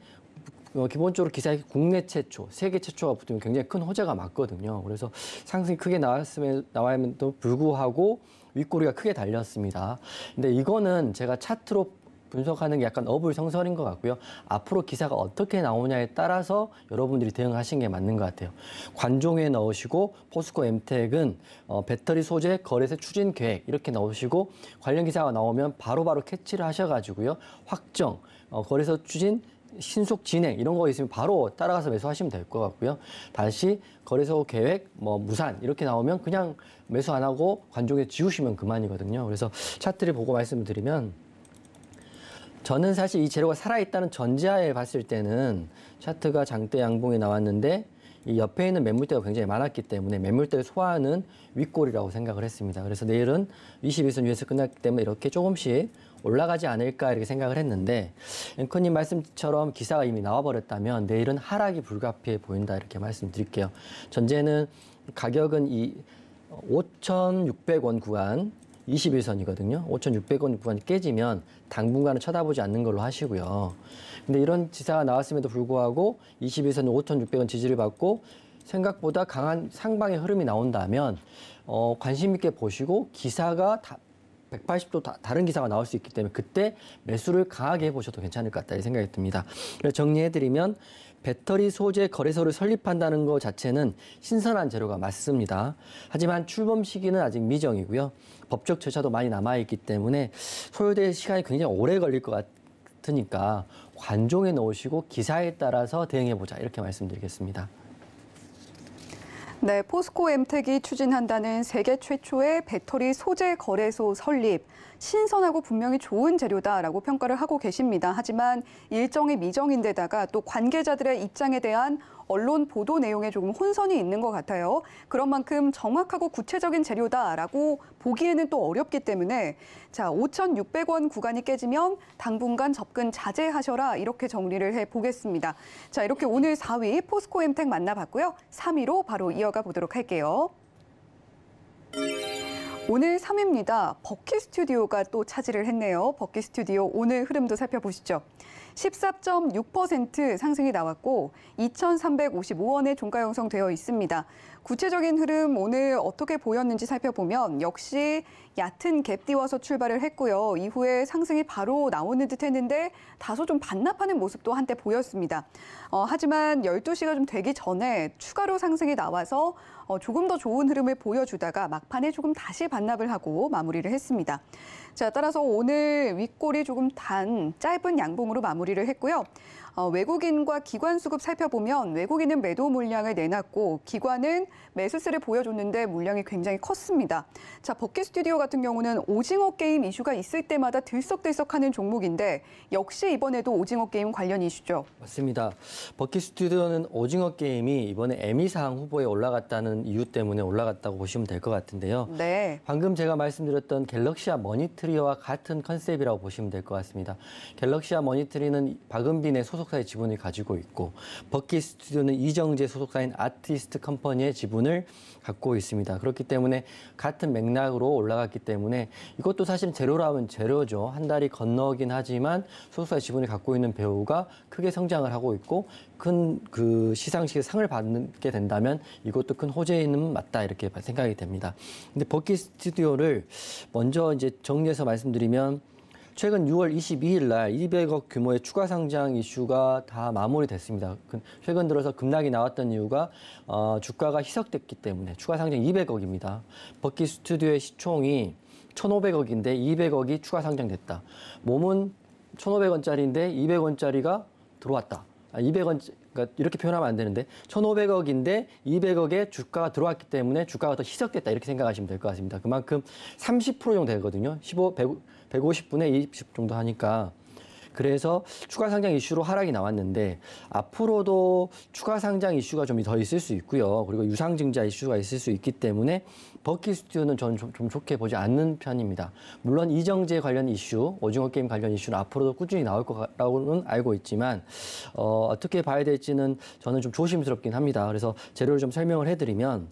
어, 기본적으로 기사에 국내 최초, 세계 최초가 붙으면 굉장히 큰 호재가 맞거든요. 그래서 상승이 크게 나왔음에 나와임에도 불구하고 윗꼬리가 크게 달렸습니다. 근데 이거는 제가 차트로 분석하는 게 약간 어불성설인 것 같고요. 앞으로 기사가 어떻게 나오냐에 따라서 여러분들이 대응하신게 맞는 것 같아요. 관종에 넣으시고 포스코 엠텍은 어, 배터리 소재 거래세 추진 계획 이렇게 넣으시고 관련 기사가 나오면 바로바로 바로 캐치를 하셔가지고요. 확정, 어, 거래소 추진 신속 진행 이런 거 있으면 바로 따라가서 매수하시면 될 것 같고요. 다시 거래소 계획, 뭐 무산 이렇게 나오면 그냥 매수 안 하고 관종에 지우시면 그만이거든요. 그래서 차트를 보고 말씀드리면 저는 사실 이 재료가 살아있다는 전제하에 봤을 때는 차트가 장대 양봉이 나왔는데 이 옆에 있는 매물대가 굉장히 많았기 때문에 매물대를 소화하는 윗골이라고 생각을 했습니다. 그래서 내일은 21선 위에서 끝났기 때문에 이렇게 조금씩 올라가지 않을까 이렇게 생각을 했는데 앵커님 말씀처럼 기사가 이미 나와버렸다면 내일은 하락이 불가피해 보인다 이렇게 말씀드릴게요. 전제는 가격은 이 5,600원 구간 21선이거든요. 5,600원 구간이 깨지면 당분간은 쳐다보지 않는 걸로 하시고요. 근데 이런 지사가 나왔음에도 불구하고 21선이 5,600원 지지를 받고 생각보다 강한 상방의 흐름이 나온다면 어, 관심 있게 보시고 기사가 다, 180도 다, 른 기사가 나올 수 있기 때문에 그때 매수를 강하게 해보셔도 괜찮을 것 같다 이 생각이 듭니다. 정리해드리면 배터리 소재 거래소를 설립한다는 것 자체는 신선한 재료가 맞습니다. 하지만 출범 시기는 아직 미정이고요. 법적 절차도 많이 남아있기 때문에 소요될 시간이 굉장히 오래 걸릴 것 같으니까 관종에 넣으시고 기사에 따라서 대응해보자 이렇게 말씀드리겠습니다. 네, 포스코 엠텍이 추진한다는 세계 최초의 배터리 소재 거래소 설립. 신선하고 분명히 좋은 재료다라고 평가를 하고 계십니다. 하지만 일정이 미정인데다가 또 관계자들의 입장에 대한 언론 보도 내용에 조금 혼선이 있는 것 같아요. 그런 만큼 정확하고 구체적인 재료다라고 보기에는 또 어렵기 때문에 자 5,600원 구간이 깨지면 당분간 접근 자제하셔라 이렇게 정리를 해보겠습니다. 자 이렇게 오늘 4위 포스코엠텍 만나봤고요. 3위로 바로 이어가 보도록 할게요. 오늘 3위입니다. 버킷 스튜디오가 또 차지를 했네요. 버킷 스튜디오 오늘 흐름도 살펴보시죠. 14.6% 상승이 나왔고 2,355원에 종가 형성되어 있습니다. 구체적인 흐름 오늘 어떻게 보였는지 살펴보면 역시 얕은 갭 띄워서 출발을 했고요. 이후에 상승이 바로 나오는 듯 했는데 다소 좀 반납하는 모습도 한때 보였습니다. 어, 하지만 12시가 좀 되기 전에 추가로 상승이 나와서 어, 조금 더 좋은 흐름을 보여주다가 막판에 조금 다시 반납을 하고 마무리를 했습니다. 자, 따라서 오늘 윗골이 조금 단 짧은 양봉으로 마무리를 했고요. 어, 외국인과 기관 수급 살펴보면 외국인은 매도 물량을 내놨고 기관은 매수세를 보여줬는데 물량이 굉장히 컸습니다. 자, 버킷 스튜디오 같은 경우는 오징어 게임 이슈가 있을 때마다 들썩들썩하는 종목인데 역시 이번에도 오징어 게임 관련 이슈죠. 맞습니다. 버킷 스튜디오는 오징어 게임이 이번에 에미상 후보에 올라갔다는 이유 때문에 올라갔다고 보시면 될 것 같은데요. 네. 방금 제가 말씀드렸던 갤럭시아 머니트리와 같은 컨셉이라고 보시면 될 것 같습니다. 갤럭시아 머니트리는 박은빈의 소속 소속사의 지분을 가지고 있고 버킷 스튜디오는 이정재 소속사인 아티스트 컴퍼니의 지분을 갖고 있습니다. 그렇기 때문에 같은 맥락으로 올라갔기 때문에 이것도 사실 제로라면 제로죠. 한 달이 건너긴 하지만 소속사의 지분을 갖고 있는 배우가 크게 성장을 하고 있고 큰 그 시상식에 상을 받게 된다면 이것도 큰호재인은 맞다 이렇게 생각이 됩니다. 근데 버킷 스튜디오를 먼저 이제 정리해서 말씀드리면 최근 6월 22일 날 200억 규모의 추가 상장 이슈가 다 마무리됐습니다. 그 최근 들어서 급락이 나왔던 이유가 어, 주가가 희석됐기 때문에 추가 상장 200억입니다. 버킷 스튜디오의 시총이 1,500억인데 200억이 추가 상장됐다. 몸은 1,500원짜리인데 200원짜리가 들어왔다. 아, 200원 그러니까 이렇게 표현하면 안 되는데 1,500억인데 200억의 주가가 들어왔기 때문에 주가가 더 희석됐다 이렇게 생각하시면 될 것 같습니다. 그만큼 30% 정도 되거든요. 15 100 150분의 20 정도 하니까 그래서 추가 상장 이슈로 하락이 나왔는데 앞으로도 추가 상장 이슈가 좀 더 있을 수 있고요. 그리고 유상증자 이슈가 있을 수 있기 때문에 버킷 스튜는 저는 좀, 좀 좋게 보지 않는 편입니다. 물론 이정재 관련 이슈, 오징어 게임 관련 이슈는 앞으로도 꾸준히 나올 거라고는 알고 있지만 어, 어떻게 봐야 될지는 저는 좀 조심스럽긴 합니다. 그래서 재료를 좀 설명을 해드리면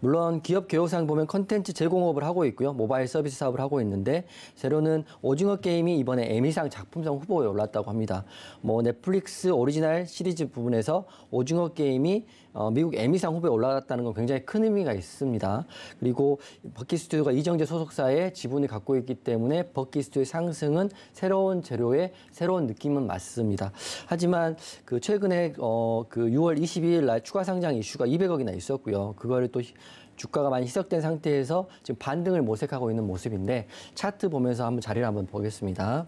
물론 기업 개요상 보면 컨텐츠 제공업을 하고 있고요. 모바일 서비스 사업을 하고 있는데 새로는 오징어 게임이 이번에 에미상 작품상 후보에 올랐다고 합니다. 뭐 넷플릭스 오리지널 시리즈 부분에서 오징어 게임이 어, 미국 에미상 후보에 올라갔다는 건 굉장히 큰 의미가 있습니다. 그리고 버킷 스튜가 이정재 소속사의 지분을 갖고 있기 때문에 버킷 스튜의 상승은 새로운 재료의 새로운 느낌은 맞습니다. 하지만 그 최근에 어, 그 6월 22일 날 추가 상장 이슈가 200억이나 있었고요. 그거를 또 주가가 많이 희석된 상태에서 지금 반등을 모색하고 있는 모습인데 차트 보면서 한번 자리를 한번 보겠습니다.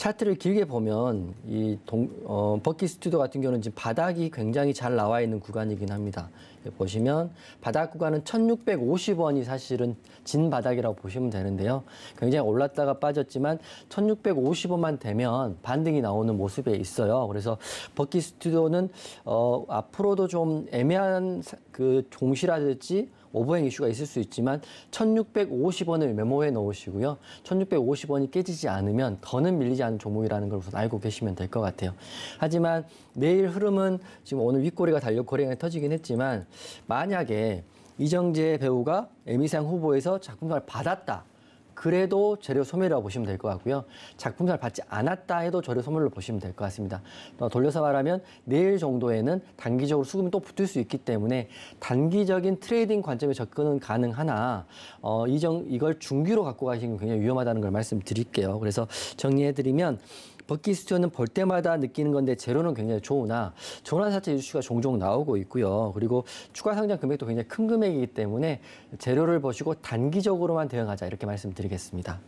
차트를 길게 보면 이 동, 어, 버킷 스튜디오 같은 경우는 지금 바닥이 굉장히 잘 나와 있는 구간이긴 합니다. 보시면 바닥 구간은 1650원이 사실은 진 바닥이라고 보시면 되는데요. 굉장히 올랐다가 빠졌지만 1650원만 되면 반등이 나오는 모습에 있어요. 그래서 버킷 스튜디오는 어, 앞으로도 좀 애매한 그 종시라든지 오버행 이슈가 있을 수 있지만 1,650원을 메모해 놓으시고요. 1,650원이 깨지지 않으면 더는 밀리지 않은 종목이라는 걸 우선 알고 계시면 될 것 같아요. 하지만 내일 흐름은 지금 오늘 윗꼬리가 달려 거래량 터지긴 했지만 만약에 이정재 배우가 에미상 후보에서 작품을 받았다. 그래도 재료 소멸이라고 보시면 될 것 같고요. 작품상을 받지 않았다 해도 재료 소멸로 보시면 될 것 같습니다. 돌려서 말하면 내일 정도에는 단기적으로 수급이 또 붙을 수 있기 때문에 단기적인 트레이딩 관점의 접근은 가능하나 어, 이정 이걸 중기로 갖고 가시는 게 굉장히 위험하다는 걸 말씀드릴게요. 그래서 정리해드리면 버킷 스튜어는 볼 때마다 느끼는 건데 재료는 굉장히 좋으나 전환 사채 이슈가 종종 나오고 있고요. 그리고 추가 상장 금액도 굉장히 큰 금액이기 때문에 재료를 보시고 단기적으로만 대응하자 이렇게 말씀드리니다 드겠습니다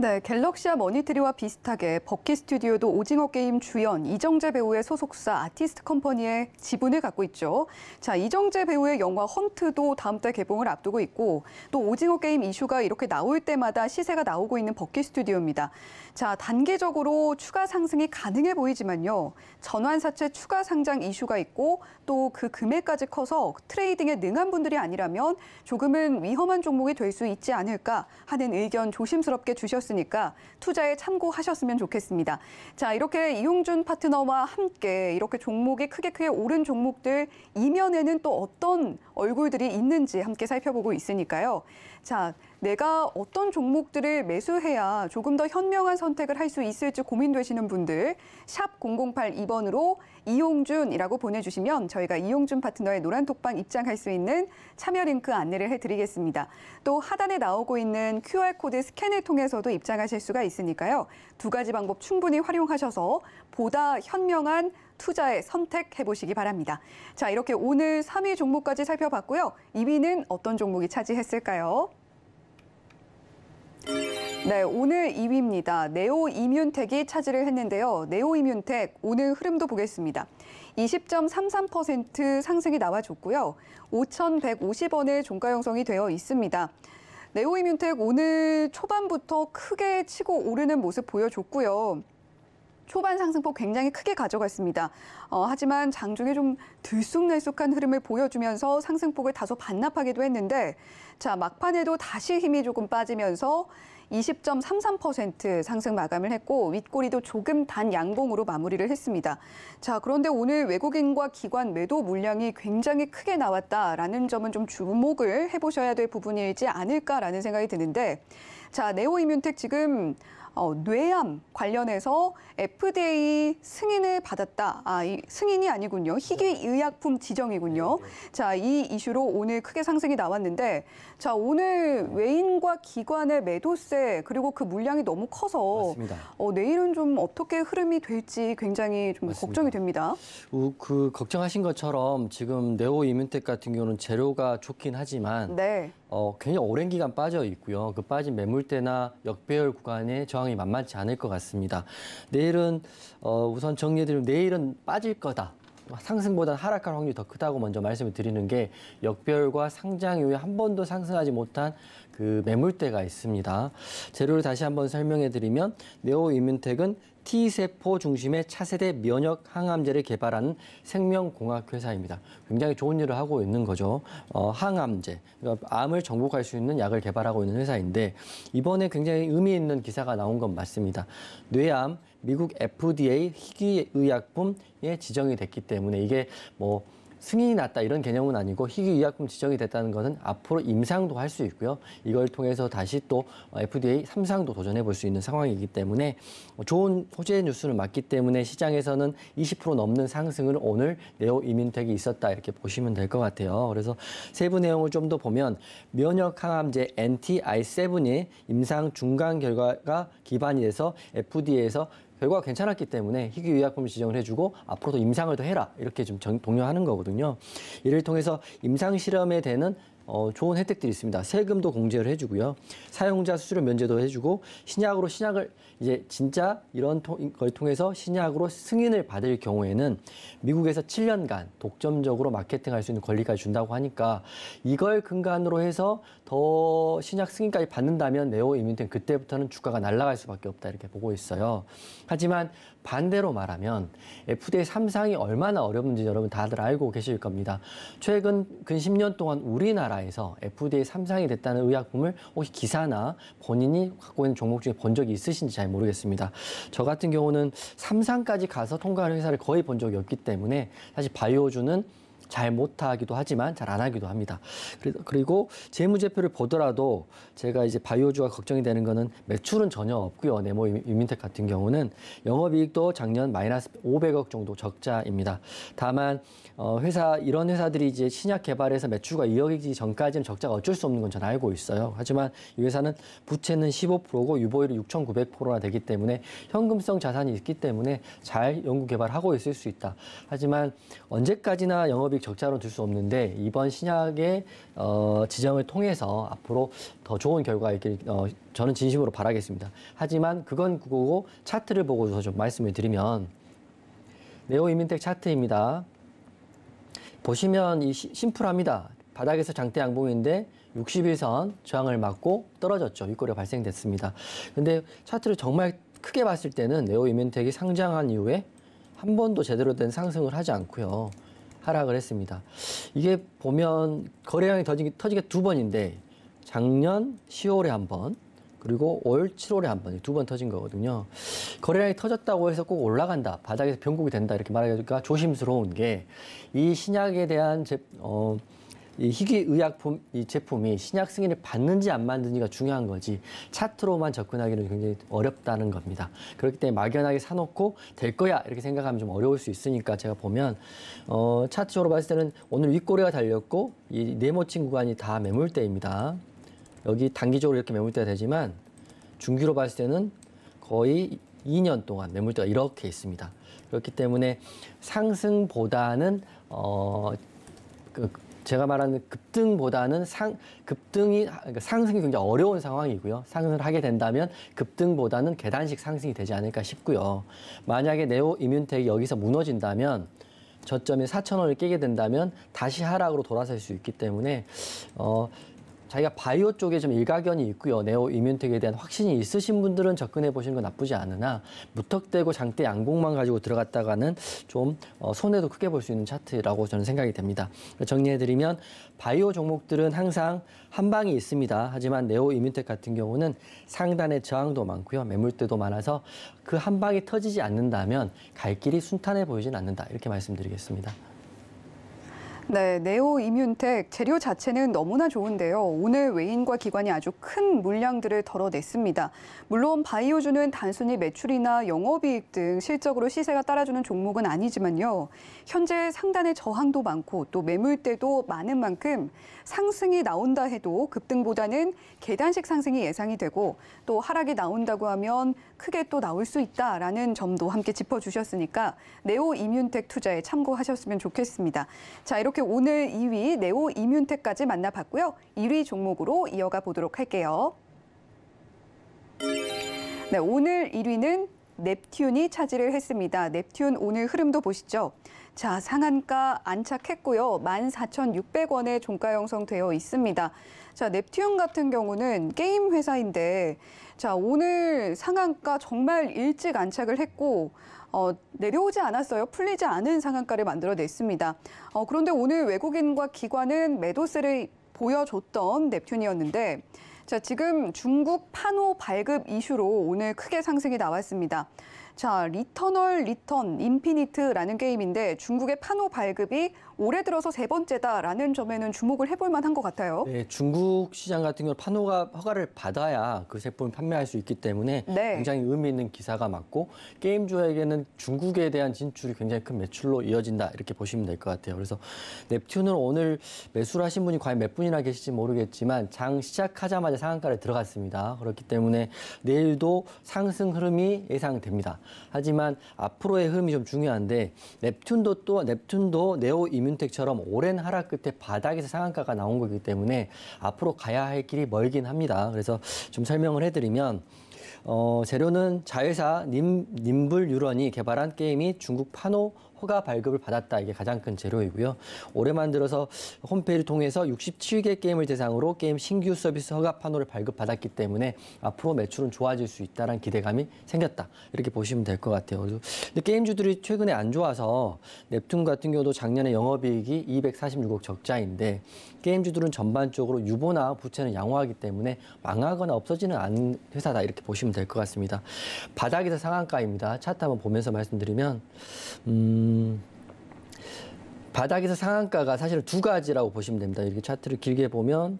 네, 갤럭시아 머니트리와 비슷하게 버킷 스튜디오도 오징어 게임 주연 이정재 배우의 소속사 아티스트 컴퍼니의 지분을 갖고 있죠. 자, 이정재 배우의 영화 헌트도 다음 달 개봉을 앞두고 있고 또 오징어 게임 이슈가 이렇게 나올 때마다 시세가 나오고 있는 버킷 스튜디오입니다. 자, 단계적으로 추가 상승이 가능해 보이지만요. 전환사채 추가 상장 이슈가 있고 또 그 금액까지 커서 트레이딩에 능한 분들이 아니라면 조금은 위험한 종목이 될 수 있지 않을까 하는 의견 조심스럽게 주셨습니다. 보으니까 투자에 참고하셨으면 좋겠습니다. 자, 이렇게 이용준 파트너와 함께 이렇게 종목이 크게 크게 오른 종목들 이면에는 또 어떤 얼굴들이 있는지 함께 살펴보고 있으니까요. 자, 내가 어떤 종목들을 매수해야 조금 더 현명한 선택을 할 수 있을지 고민되시는 분들 샵 0082번으로 이용준이라고 보내주시면 저희가 이용준 파트너의 노란톡방 입장할 수 있는 참여 링크 안내를 해드리겠습니다. 또 하단에 나오고 있는 QR코드 스캔을 통해서도 입장하실 수가 있으니까요. 두 가지 방법 충분히 활용하셔서 보다 현명한 투자에 선택해보시기 바랍니다. 자, 이렇게 오늘 3위 종목까지 살펴봤고요. 2위는 어떤 종목이 차지했을까요? 네, 오늘 2위입니다. 네오 이뮨텍이 차지를 했는데요. 네오 이뮨텍 오늘 흐름도 보겠습니다. 20.33% 상승이 나와줬고요. 5,150원의 종가 형성이 되어 있습니다. 네오 이뮨텍 오늘 초반부터 크게 치고 오르는 모습 보여줬고요. 초반 상승폭 굉장히 크게 가져갔습니다. 어, 하지만 장중에 좀 들쑥날쑥한 흐름을 보여주면서 상승폭을 다소 반납하기도 했는데 자, 막판에도 다시 힘이 조금 빠지면서 20.33% 상승 마감을 했고 윗꼬리도 조금 단 양봉으로 마무리를 했습니다. 자, 그런데 오늘 외국인과 기관 매도 물량이 굉장히 크게 나왔다라는 점은 좀 주목을 해보셔야 될 부분이지 않을까라는 생각이 드는데 자, 네오이뮨텍 지금 어, 뇌암 관련해서 FDA 승인을 받았다. 아, 이, 승인이 아니군요. 희귀의약품 네. 지정이군요. 네, 네. 자, 이 이슈로 오늘 크게 상승이 나왔는데 자, 오늘 외인과 기관의 매도세 그리고 그 물량이 너무 커서 맞습니다. 어, 내일은 좀 어떻게 흐름이 될지 굉장히 좀 맞습니다. 걱정이 됩니다. 우, 그 걱정하신 것처럼 지금 네오 이민텍 같은 경우는 재료가 좋긴 하지만 네. 어, 굉장히 오랜 기간 빠져 있고요. 그 빠진 매물대나 역배열 구간에 저항이 만만치 않을 것 같습니다. 내일은 어, 우선 정리해드리면 내일은 빠질 거다. 상승보다 하락할 확률이 더 크다고 먼저 말씀을 드리는 게 역별과 상장 이후에 한 번도 상승하지 못한 그 매물대가 있습니다. 재료를 다시 한번 설명해 드리면 네오 이민텍은 T세포 중심의 차세대 면역 항암제를 개발한 생명공학 회사입니다. 굉장히 좋은 일을 하고 있는 거죠. 어, 항암제, 그러니까 암을 정복할 수 있는 약을 개발하고 있는 회사인데 이번에 굉장히 의미 있는 기사가 나온 건 맞습니다. 뇌암 미국 FDA 희귀의약품에 지정이 됐기 때문에 이게 뭐 승인이 났다 이런 개념은 아니고 희귀의약품 지정이 됐다는 것은 앞으로 임상도 할 수 있고요. 이걸 통해서 다시 또 FDA 3상도 도전해 볼 수 있는 상황이기 때문에 뭐 좋은 호재 뉴스를 맞기 때문에 시장에서는 20% 넘는 상승을 오늘 네오 이민택이 있었다 이렇게 보시면 될 것 같아요. 그래서 세부 내용을 좀 더 보면 면역 항암제 NTI7이 임상 중간 결과가 기반이 돼서 FDA에서 결과가 괜찮았기 때문에 희귀의약품을 지정을 해주고 앞으로도 임상을 더 해라 이렇게 좀 정, 독려하는 거거든요. 이를 통해서 임상실험에 대는 어, 좋은 혜택들이 있습니다. 세금도 공제를 해주고요. 사용자 수수료 면제도 해주고 신약으로 신약을 이제 진짜 이런 통, 걸 통해서 신약으로 승인을 받을 경우에는 미국에서 7년간 독점적으로 마케팅할 수 있는 권리까지 준다고 하니까 이걸 근간으로 해서 더 신약 승인까지 받는다면 네오 이민텐 그때부터는 주가가 날아갈 수밖에 없다 이렇게 보고 있어요. 하지만 반대로 말하면 FDA 삼상이 얼마나 어려운지 여러분 다들 알고 계실 겁니다. 최근 근 10년 동안 우리나라에서 FDA 삼상이 됐다는 의약품을 혹시 기사나 본인이 갖고 있는 종목 중에 본 적이 있으신지 잘 모르겠습니다. 저 같은 경우는 삼상까지 가서 통과하는 회사를 거의 본 적이 없기 때문에 사실 바이오주는 잘 못하기도 하지만 잘 안 하기도 합니다. 그리고 재무제표를 보더라도 제가 이제 바이오주가 걱정이 되는 거는 매출은 전혀 없고요. 네모 유민텍 같은 경우는 영업이익도 작년 마이너스 500억 정도 적자입니다. 다만 어, 회사 이런 회사들이 이제 신약 개발에서 매출과 2억이기 전까지는 적자가 어쩔 수 없는 건전 알고 있어요. 하지만 이 회사는 부채는 15%고 유보율이 6,900%나 되기 때문에 현금성 자산이 있기 때문에 잘 연구 개발하고 있을 수 있다. 하지만 언제까지나 영업이 고객 적자로 둘 수 없는데 이번 신약의 어, 지정을 통해서 앞으로 더 좋은 결과가 있길 어, 저는 진심으로 바라겠습니다. 하지만 그건 그거고 차트를 보고서 좀 말씀을 드리면 네오 이민텍 차트입니다. 보시면 이 심플합니다. 바닥에서 장대 양봉인데 61선 0 저항을 맞고 떨어졌죠. 윗꼬리가 발생됐습니다. 근데 차트를 정말 크게 봤을 때는 네오 이민텍이 상장한 이후에 한 번도 제대로 된 상승을 하지 않고요. 하락을 했습니다. 이게 보면 거래량이 터지기, 터지게 두 번인데 작년 10월에 한 번, 그리고 올 7월에 한 번, 두 번 터진 거거든요. 거래량이 터졌다고 해서 꼭 올라간다, 바닥에서 변곡이 된다 이렇게 말하기가 조심스러운 게 이 신약에 대한 제, 어, 이 희귀의약품 이 제품이 신약 승인을 받는지 안 받는지가 중요한 거지 차트로만 접근하기는 굉장히 어렵다는 겁니다. 그렇기 때문에 막연하게 사놓고 될 거야 이렇게 생각하면 좀 어려울 수 있으니까 제가 보면 어, 차트로 봤을 때는 오늘 윗꼬리가 달렸고 이 네모친 구간이 다 매물대입니다. 여기 단기적으로 이렇게 매물대가 되지만 중기로 봤을 때는 거의 2년 동안 매물대가 이렇게 있습니다. 그렇기 때문에 상승보다는 어, 그, 제가 말하는 급등보다는 상, 급등이, 그러니까 상승이 굉장히 어려운 상황이고요. 상승을 하게 된다면 급등보다는 계단식 상승이 되지 않을까 싶고요. 만약에 네오 이뮨텍이 여기서 무너진다면 저점인 4,000원을 깨게 된다면 다시 하락으로 돌아설 수 있기 때문에 어, 자기가 바이오 쪽에 좀 일가견이 있고요. 네오 이뮨텍에 대한 확신이 있으신 분들은 접근해 보시는 건 나쁘지 않으나 무턱대고 장대 양봉만 가지고 들어갔다가는 좀 어, 손해도 크게 볼 수 있는 차트라고 저는 생각이 됩니다. 정리해 드리면 바이오 종목들은 항상 한 방이 있습니다. 하지만 네오 이뮨텍 같은 경우는 상단에 저항도 많고요. 매물대도 많아서 그 한 방이 터지지 않는다면 갈 길이 순탄해 보이진 않는다. 이렇게 말씀드리겠습니다. 네, 네오 이뮨텍 재료 자체는 너무나 좋은데요. 오늘 외인과 기관이 아주 큰 물량들을 덜어냈습니다. 물론 바이오주는 단순히 매출이나 영업이익 등 실적으로 시세가 따라주는 종목은 아니지만요. 현재 상단의 저항도 많고 또 매물대도 많은 만큼 상승이 나온다 해도 급등보다는 계단식 상승이 예상이 되고 또 하락이 나온다고 하면 크게 또 나올 수 있다라는 점도 함께 짚어주셨으니까 네오 이뮨텍 투자에 참고하셨으면 좋겠습니다. 자 이렇게 오늘 2위 네오 이뮨텍까지 만나봤고요. 1위 종목으로 이어가 보도록 할게요. 네, 오늘 1위는 넵튠이 차지를 했습니다. 넵튠 오늘 흐름도 보시죠. 자, 상한가 안착했고요. 14,600원에 종가 형성되어 있습니다. 자, 넵튠 같은 경우는 게임 회사인데 자, 오늘 상한가 정말 일찍 안착을 했고 어, 내려오지 않았어요. 풀리지 않은 상한가를 만들어냈습니다. 어, 그런데 오늘 외국인과 기관은 매도세를 보여줬던 넵튠이었는데 자, 지금 중국 판호 발급 이슈로 오늘 크게 상승이 나왔습니다. 자, 리터널 리턴 인피니트라는 게임인데 중국의 판호 발급이 올해 들어서 세 번째다라는 점에는 주목을 해볼 만한 것 같아요. 네, 중국 시장 같은 경우 판호가 허가를 받아야 그 제품을 판매할 수 있기 때문에 네. 굉장히 의미 있는 기사가 맞고 게임주에게는 중국에 대한 진출이 굉장히 큰 매출로 이어진다 이렇게 보시면 될 것 같아요. 그래서 넵튠을 오늘 매수를 하신 분이 과연 몇 분이나 계실지 모르겠지만 장 시작하자마자 상한가를 들어갔습니다. 그렇기 때문에 내일도 상승 흐름이 예상됩니다. 하지만 앞으로의 흐름이 좀 중요한데 넵튠도 또 넵튠도 네오 이미 금융택처럼 오랜 하락 끝에 바닥에서 상한가가 나온 거기 때문에 앞으로 가야 할 길이 멀긴 합니다. 그래서 좀 설명을 해드리면 어, 재료는 자회사 님, 님불 유런이 개발한 게임이 중국 파노 허가 발급을 받았다. 이게 가장 큰 재료이고요. 올해만 들어서 홈페이지를 통해서 67개 게임을 대상으로 게임 신규 서비스 허가 판호를 발급받았기 때문에 앞으로 매출은 좋아질 수 있다는 기대감이 생겼다. 이렇게 보시면 될 것 같아요. 근데 게임주들이 최근에 안 좋아서 넵툰 같은 경우도 작년에 영업이익이 246억 적자인데 게임주들은 전반적으로 유보나 부채는 양호하기 때문에 망하거나 없어지는 않은 회사다 이렇게 보시면 될 것 같습니다. 바닥에서 상한가입니다. 차트 한번 보면서 말씀드리면 음. 바닥에서 상한가가 사실 두 가지라고 보시면 됩니다. 이렇게 차트를 길게 보면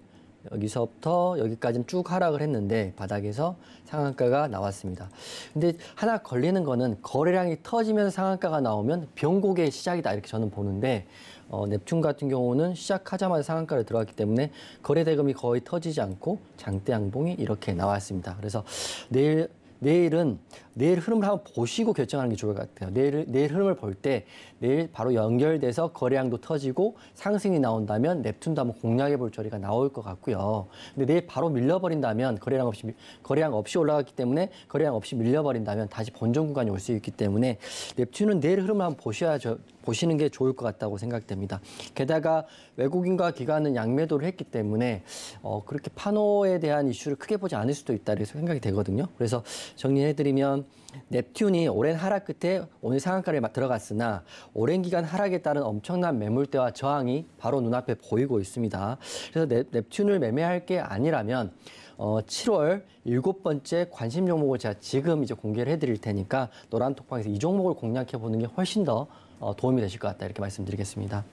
여기서부터 여기까지는 쭉 하락을 했는데 바닥에서 상한가가 나왔습니다. 근데 하나 걸리는 거는 거래량이 터지면서 상한가가 나오면 변곡의 시작이다 이렇게 저는 보는데 어, 넵튠 같은 경우는 시작하자마자 상한가를 들어갔기 때문에 거래 대금이 거의 터지지 않고 장대 양봉이 이렇게 나왔습니다. 그래서 내일 내일은 내일 흐름을 한번 보시고 결정하는 게 좋을 것 같아요. 내일, 내일 흐름을 볼 때 내일 바로 연결돼서 거래량도 터지고 상승이 나온다면 넵툰도 한번 공략해 볼처리가 나올 것 같고요. 근데 내일 바로 밀려버린다면 거래량 없이 거래량 없이 올라갔기 때문에 거래량 없이 밀려버린다면 다시 본전 구간이 올 수 있기 때문에 넵툰은 내일 흐름을 한번 보셔야 죠 보시는 게 좋을 것 같다고 생각됩니다. 게다가 외국인과 기관은 양매도를 했기 때문에 어, 그렇게 판호에 대한 이슈를 크게 보지 않을 수도 있다 그래서 생각이 되거든요. 그래서 정리해드리면 넵튠이 오랜 하락 끝에 오늘 상한가를 들어갔으나 오랜 기간 하락에 따른 엄청난 매물대와 저항이 바로 눈앞에 보이고 있습니다. 그래서 넵튠을 매매할 게 아니라면 어, 7월 일곱 번째 관심 종목을 제가 지금 이제 공개를 해드릴 테니까 노란 톡방에서 이 종목을 공략해 보는 게 훨씬 더 어, 도움이 되실 것 같다 이렇게 말씀드리겠습니다.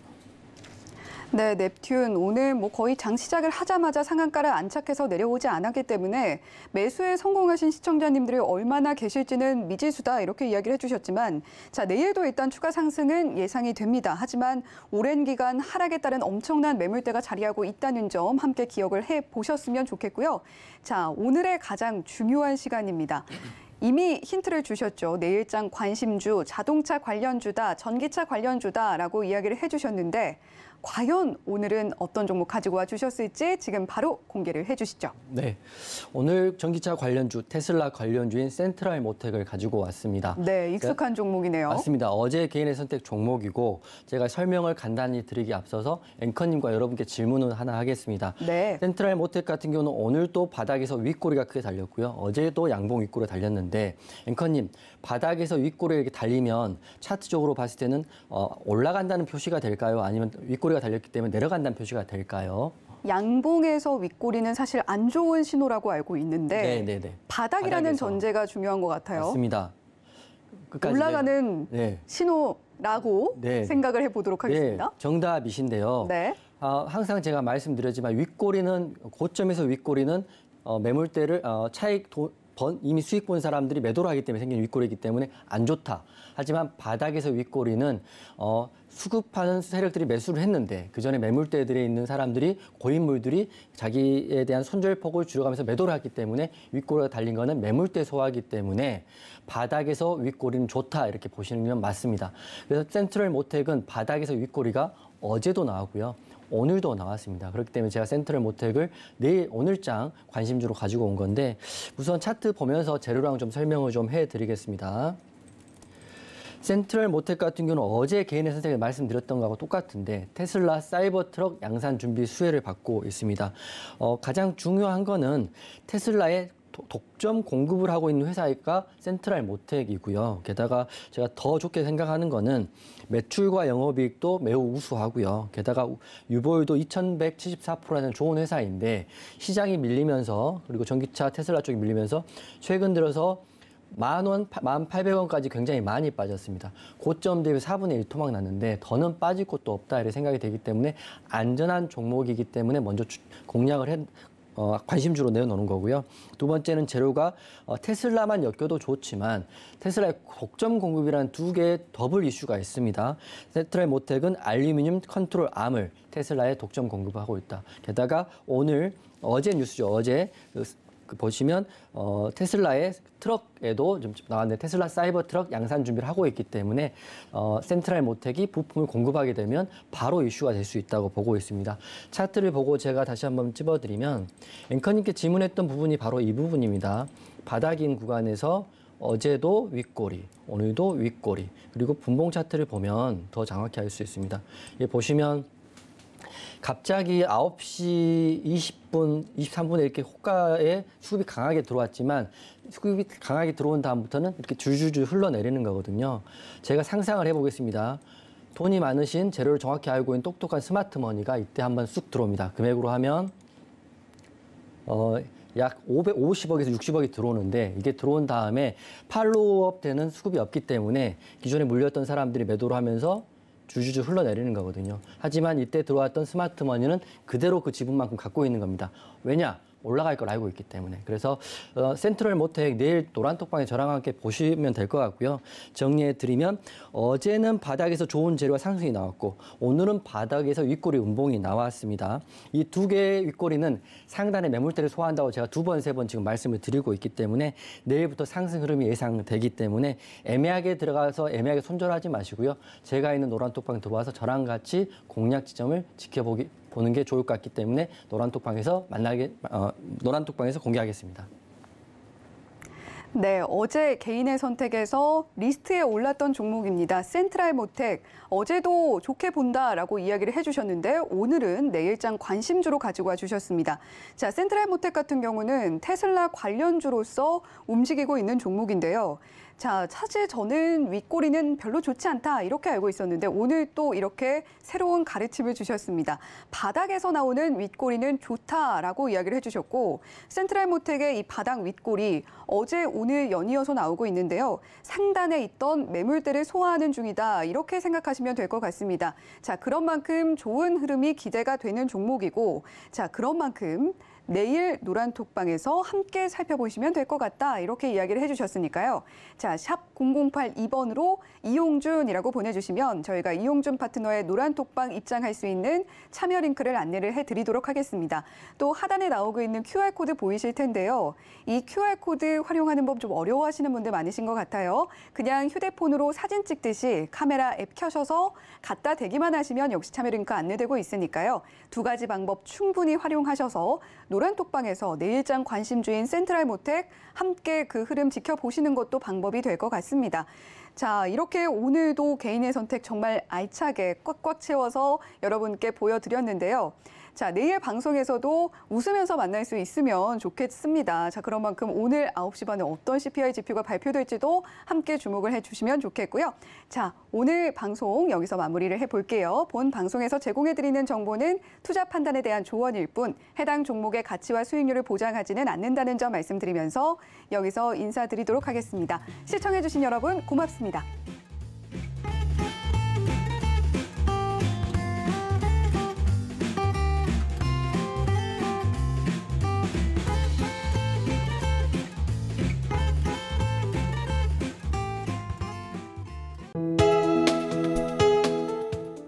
네, 넵튠 오늘 뭐 거의 장 시작을 하자마자 상한가를 안착해서 내려오지 않았기 때문에 매수에 성공하신 시청자님들이 얼마나 계실지는 미지수다 이렇게 이야기를 해주셨지만 자 내일도 일단 추가 상승은 예상이 됩니다. 하지만 오랜 기간 하락에 따른 엄청난 매물대가 자리하고 있다는 점 함께 기억을 해 보셨으면 좋겠고요. 자 오늘의 가장 중요한 시간입니다. 이미 힌트를 주셨죠. 내일장 관심주, 자동차 관련주다, 전기차 관련주다라고 이야기를 해주셨는데 과연 오늘은 어떤 종목 가지고 와 주셨을지 지금 바로 공개를 해주시죠. 네, 오늘 전기차 관련주 테슬라 관련주인 센트럴 모텍을 가지고 왔습니다. 네, 익숙한 그러 네. 종목이네요. 맞습니다. 어제 개인의 선택 종목이고 제가 설명을 간단히 드리기 앞서서 앵커님과 여러분께 질문을 하나 하겠습니다. 네. 센트럴 모텍 같은 경우는 오늘 또 바닥에서 윗꼬리가 크게 달렸고요. 어제도 양봉 윗꼬리 달렸는데 앵커님 바닥에서 윗꼬리 이렇게 달리면 차트적으로 봤을 때는 어, 올라간다는 표시가 될까요? 아니면 윗꼬리 윗꼬리가 달렸기 때문에 내려간다는 표시가 될까요? 양봉에서 윗꼬리는 사실 안 좋은 신호라고 알고 있는데 네네네. 네, 네. 바닥이라는 바닥에서. 전제가 중요한 것 같아요. 맞습니다. 올라가는 네. 네. 신호라고 네. 생각을 해보도록 하겠습니다. 네. 정답이신데요. 아, 항상 제가 말씀드렸지만 윗꼬리는 고점에서 윗꼬리는 어, 매물대를 어, 차익 도, 번, 이미 수익 본 사람들이 매도를 하기 때문에 생긴 윗꼬리이기 때문에 안 좋다. 하지만 바닥에서 윗꼬리는 어, 수급하는 세력들이 매수를 했는데 그 전에 매물대들에 있는 사람들이 고인물들이 자기에 대한 손절폭을 줄여가면서 매도를 했기 때문에 윗골에 달린 거는 매물대 소화기 때문에 바닥에서 윗꼬리는 좋다 이렇게 보시는 건 맞습니다. 그래서 센트럴 모텍은 바닥에서 윗꼬리가 어제도 나왔고요. 오늘도 나왔습니다. 그렇기 때문에 제가 센트럴 모텍을 내일 오늘장 관심주로 가지고 온 건데 우선 차트 보면서 재료랑 좀 설명을 좀 해드리겠습니다. 센트럴 모텍 같은 경우는 어제 개인의 선택을 말씀드렸던 거하고 똑같은데 테슬라 사이버트럭 양산 준비 수혜를 받고 있습니다. 어, 가장 중요한 거는 테슬라의 독점 공급을 하고 있는 회사일까 센트럴 모텍이고요. 게다가 제가 더 좋게 생각하는 거는 매출과 영업이익도 매우 우수하고요. 게다가 유보율도 2,174%라는 좋은 회사인데 시장이 밀리면서 그리고 전기차 테슬라 쪽이 밀리면서 최근 들어서 만 원, 만 팔백 원까지 굉장히 많이 빠졌습니다. 고점 대비 사분의일 토막 났는데 더는 빠질 곳도 없다 이렇 생각이 되기 때문에 안전한 종목이기 때문에 먼저 공략을 해, 어, 관심주로 내어놓는 거고요. 두 번째는 재료가 어, 테슬라만 엮여도 좋지만 테슬라의 곡점 공급이라는 두 개의 더블 이슈가 있습니다. 세트라의 모텍은 알루미늄 컨트롤 암을 테슬라에 독점 공급하고 있다. 게다가 오늘 어제 뉴스죠. 어제 그 보시면 어, 테슬라의 트럭에도 좀 나왔는데 테슬라 사이버 트럭 양산 준비를 하고 있기 때문에 어, 센트럴 모텍이 부품을 공급하게 되면 바로 이슈가 될 수 있다고 보고 있습니다. 차트를 보고 제가 다시 한번 찝어드리면 앵커님께 질문했던 부분이 바로 이 부분입니다. 바닥인 구간에서 어제도 윗꼬리, 오늘도 윗꼬리, 그리고 분봉 차트를 보면 더 정확히 알 수 있습니다. 보시면 갑자기 9시 20분, 23분에 이렇게 호가에 수급이 강하게 들어왔지만 수급이 강하게 들어온 다음부터는 이렇게 줄줄줄 흘러내리는 거거든요. 제가 상상을 해보겠습니다. 돈이 많으신 재료를 정확히 알고 있는 똑똑한 스마트 머니가 이때 한번 쑥 들어옵니다. 금액으로 하면 어, 약 550억에서 60억이 들어오는데 이게 들어온 다음에 팔로업 되는 수급이 없기 때문에 기존에 물렸던 사람들이 매도를 하면서 주주주 흘러내리는 거거든요. 하지만 이때 들어왔던 스마트머니는 그대로 그 지분만큼 갖고 있는 겁니다. 왜냐? 올라갈 걸 알고 있기 때문에 그래서 어, 센트럴 모텍 내일 노란 톡방에 저랑 함께 보시면 될 것 같고요. 정리해 드리면 어제는 바닥에서 좋은 재료가 상승이 나왔고 오늘은 바닥에서 윗꼬리 운봉이 나왔습니다. 이 두 개의 윗꼬리는 상단의 매물대를 소화한다고 제가 두 번, 세 번 지금 말씀을 드리고 있기 때문에 내일부터 상승 흐름이 예상되기 때문에 애매하게 들어가서 애매하게 손절하지 마시고요. 제가 있는 노란 톡방 에 들어와서 저랑 같이 공략 지점을 지켜보기 보는 게 좋을 것 같기 때문에 노란톡방에서 만나게 어, 노란톡방에서 공개하겠습니다. 네, 어제 개인의 선택에서 리스트에 올랐던 종목입니다. 센트럴 모텍. 어제도 좋게 본다라고 이야기를 해주셨는데 오늘은 내일장 관심주로 가지고 와주셨습니다. 자, 센트럴 모텍 같은 경우는 테슬라 관련주로서 움직이고 있는 종목인데요. 자, 사실 저는 윗꼬리는 별로 좋지 않다 이렇게 알고 있었는데 오늘 또 이렇게 새로운 가르침을 주셨습니다. 바닥에서 나오는 윗꼬리는 좋다라고 이야기를 해주셨고 센트럴 모텍의 이 바닥 윗꼬리 어제 오늘 연이어서 나오고 있는데요. 상단에 있던 매물대를 소화하는 중이다 이렇게 생각하시면 될 것 같습니다. 자, 그런 만큼 좋은 흐름이 기대가 되는 종목이고 자, 그런 만큼 내일 노란톡방에서 함께 살펴보시면 될 것 같다. 이렇게 이야기를 해주셨으니까요. 자, 샵 0082번으로 이용준이라고 보내주시면 저희가 이용준 파트너의 노란톡방 입장할 수 있는 참여 링크를 안내를 해드리도록 하겠습니다. 또 하단에 나오고 있는 QR코드 보이실 텐데요. 이 QR코드 활용하는 법 좀 어려워하시는 분들 많으신 것 같아요. 그냥 휴대폰으로 사진 찍듯이 카메라 앱 켜셔서 갖다 대기만 하시면 역시 참여 링크 안내되고 있으니까요. 두 가지 방법 충분히 활용하셔서 노란톡방에서 내일장 관심주인 센트럴 모텍 함께 그 흐름 지켜보시는 것도 방법이 될 것 같습니다. 자, 이렇게 오늘도 개인의 선택 정말 알차게 꽉꽉 채워서 여러분께 보여드렸는데요. 자, 내일 방송에서도 웃으면서 만날 수 있으면 좋겠습니다. 자, 그런 만큼 오늘 9시 반에 어떤 CPI 지표가 발표될지도 함께 주목을 해주시면 좋겠고요. 자, 오늘 방송 여기서 마무리를 해볼게요. 본 방송에서 제공해드리는 정보는 투자 판단에 대한 조언일 뿐 해당 종목의 가치와 수익률을 보장하지는 않는다는 점 말씀드리면서 여기서 인사드리도록 하겠습니다. 시청해주신 여러분 고맙습니다.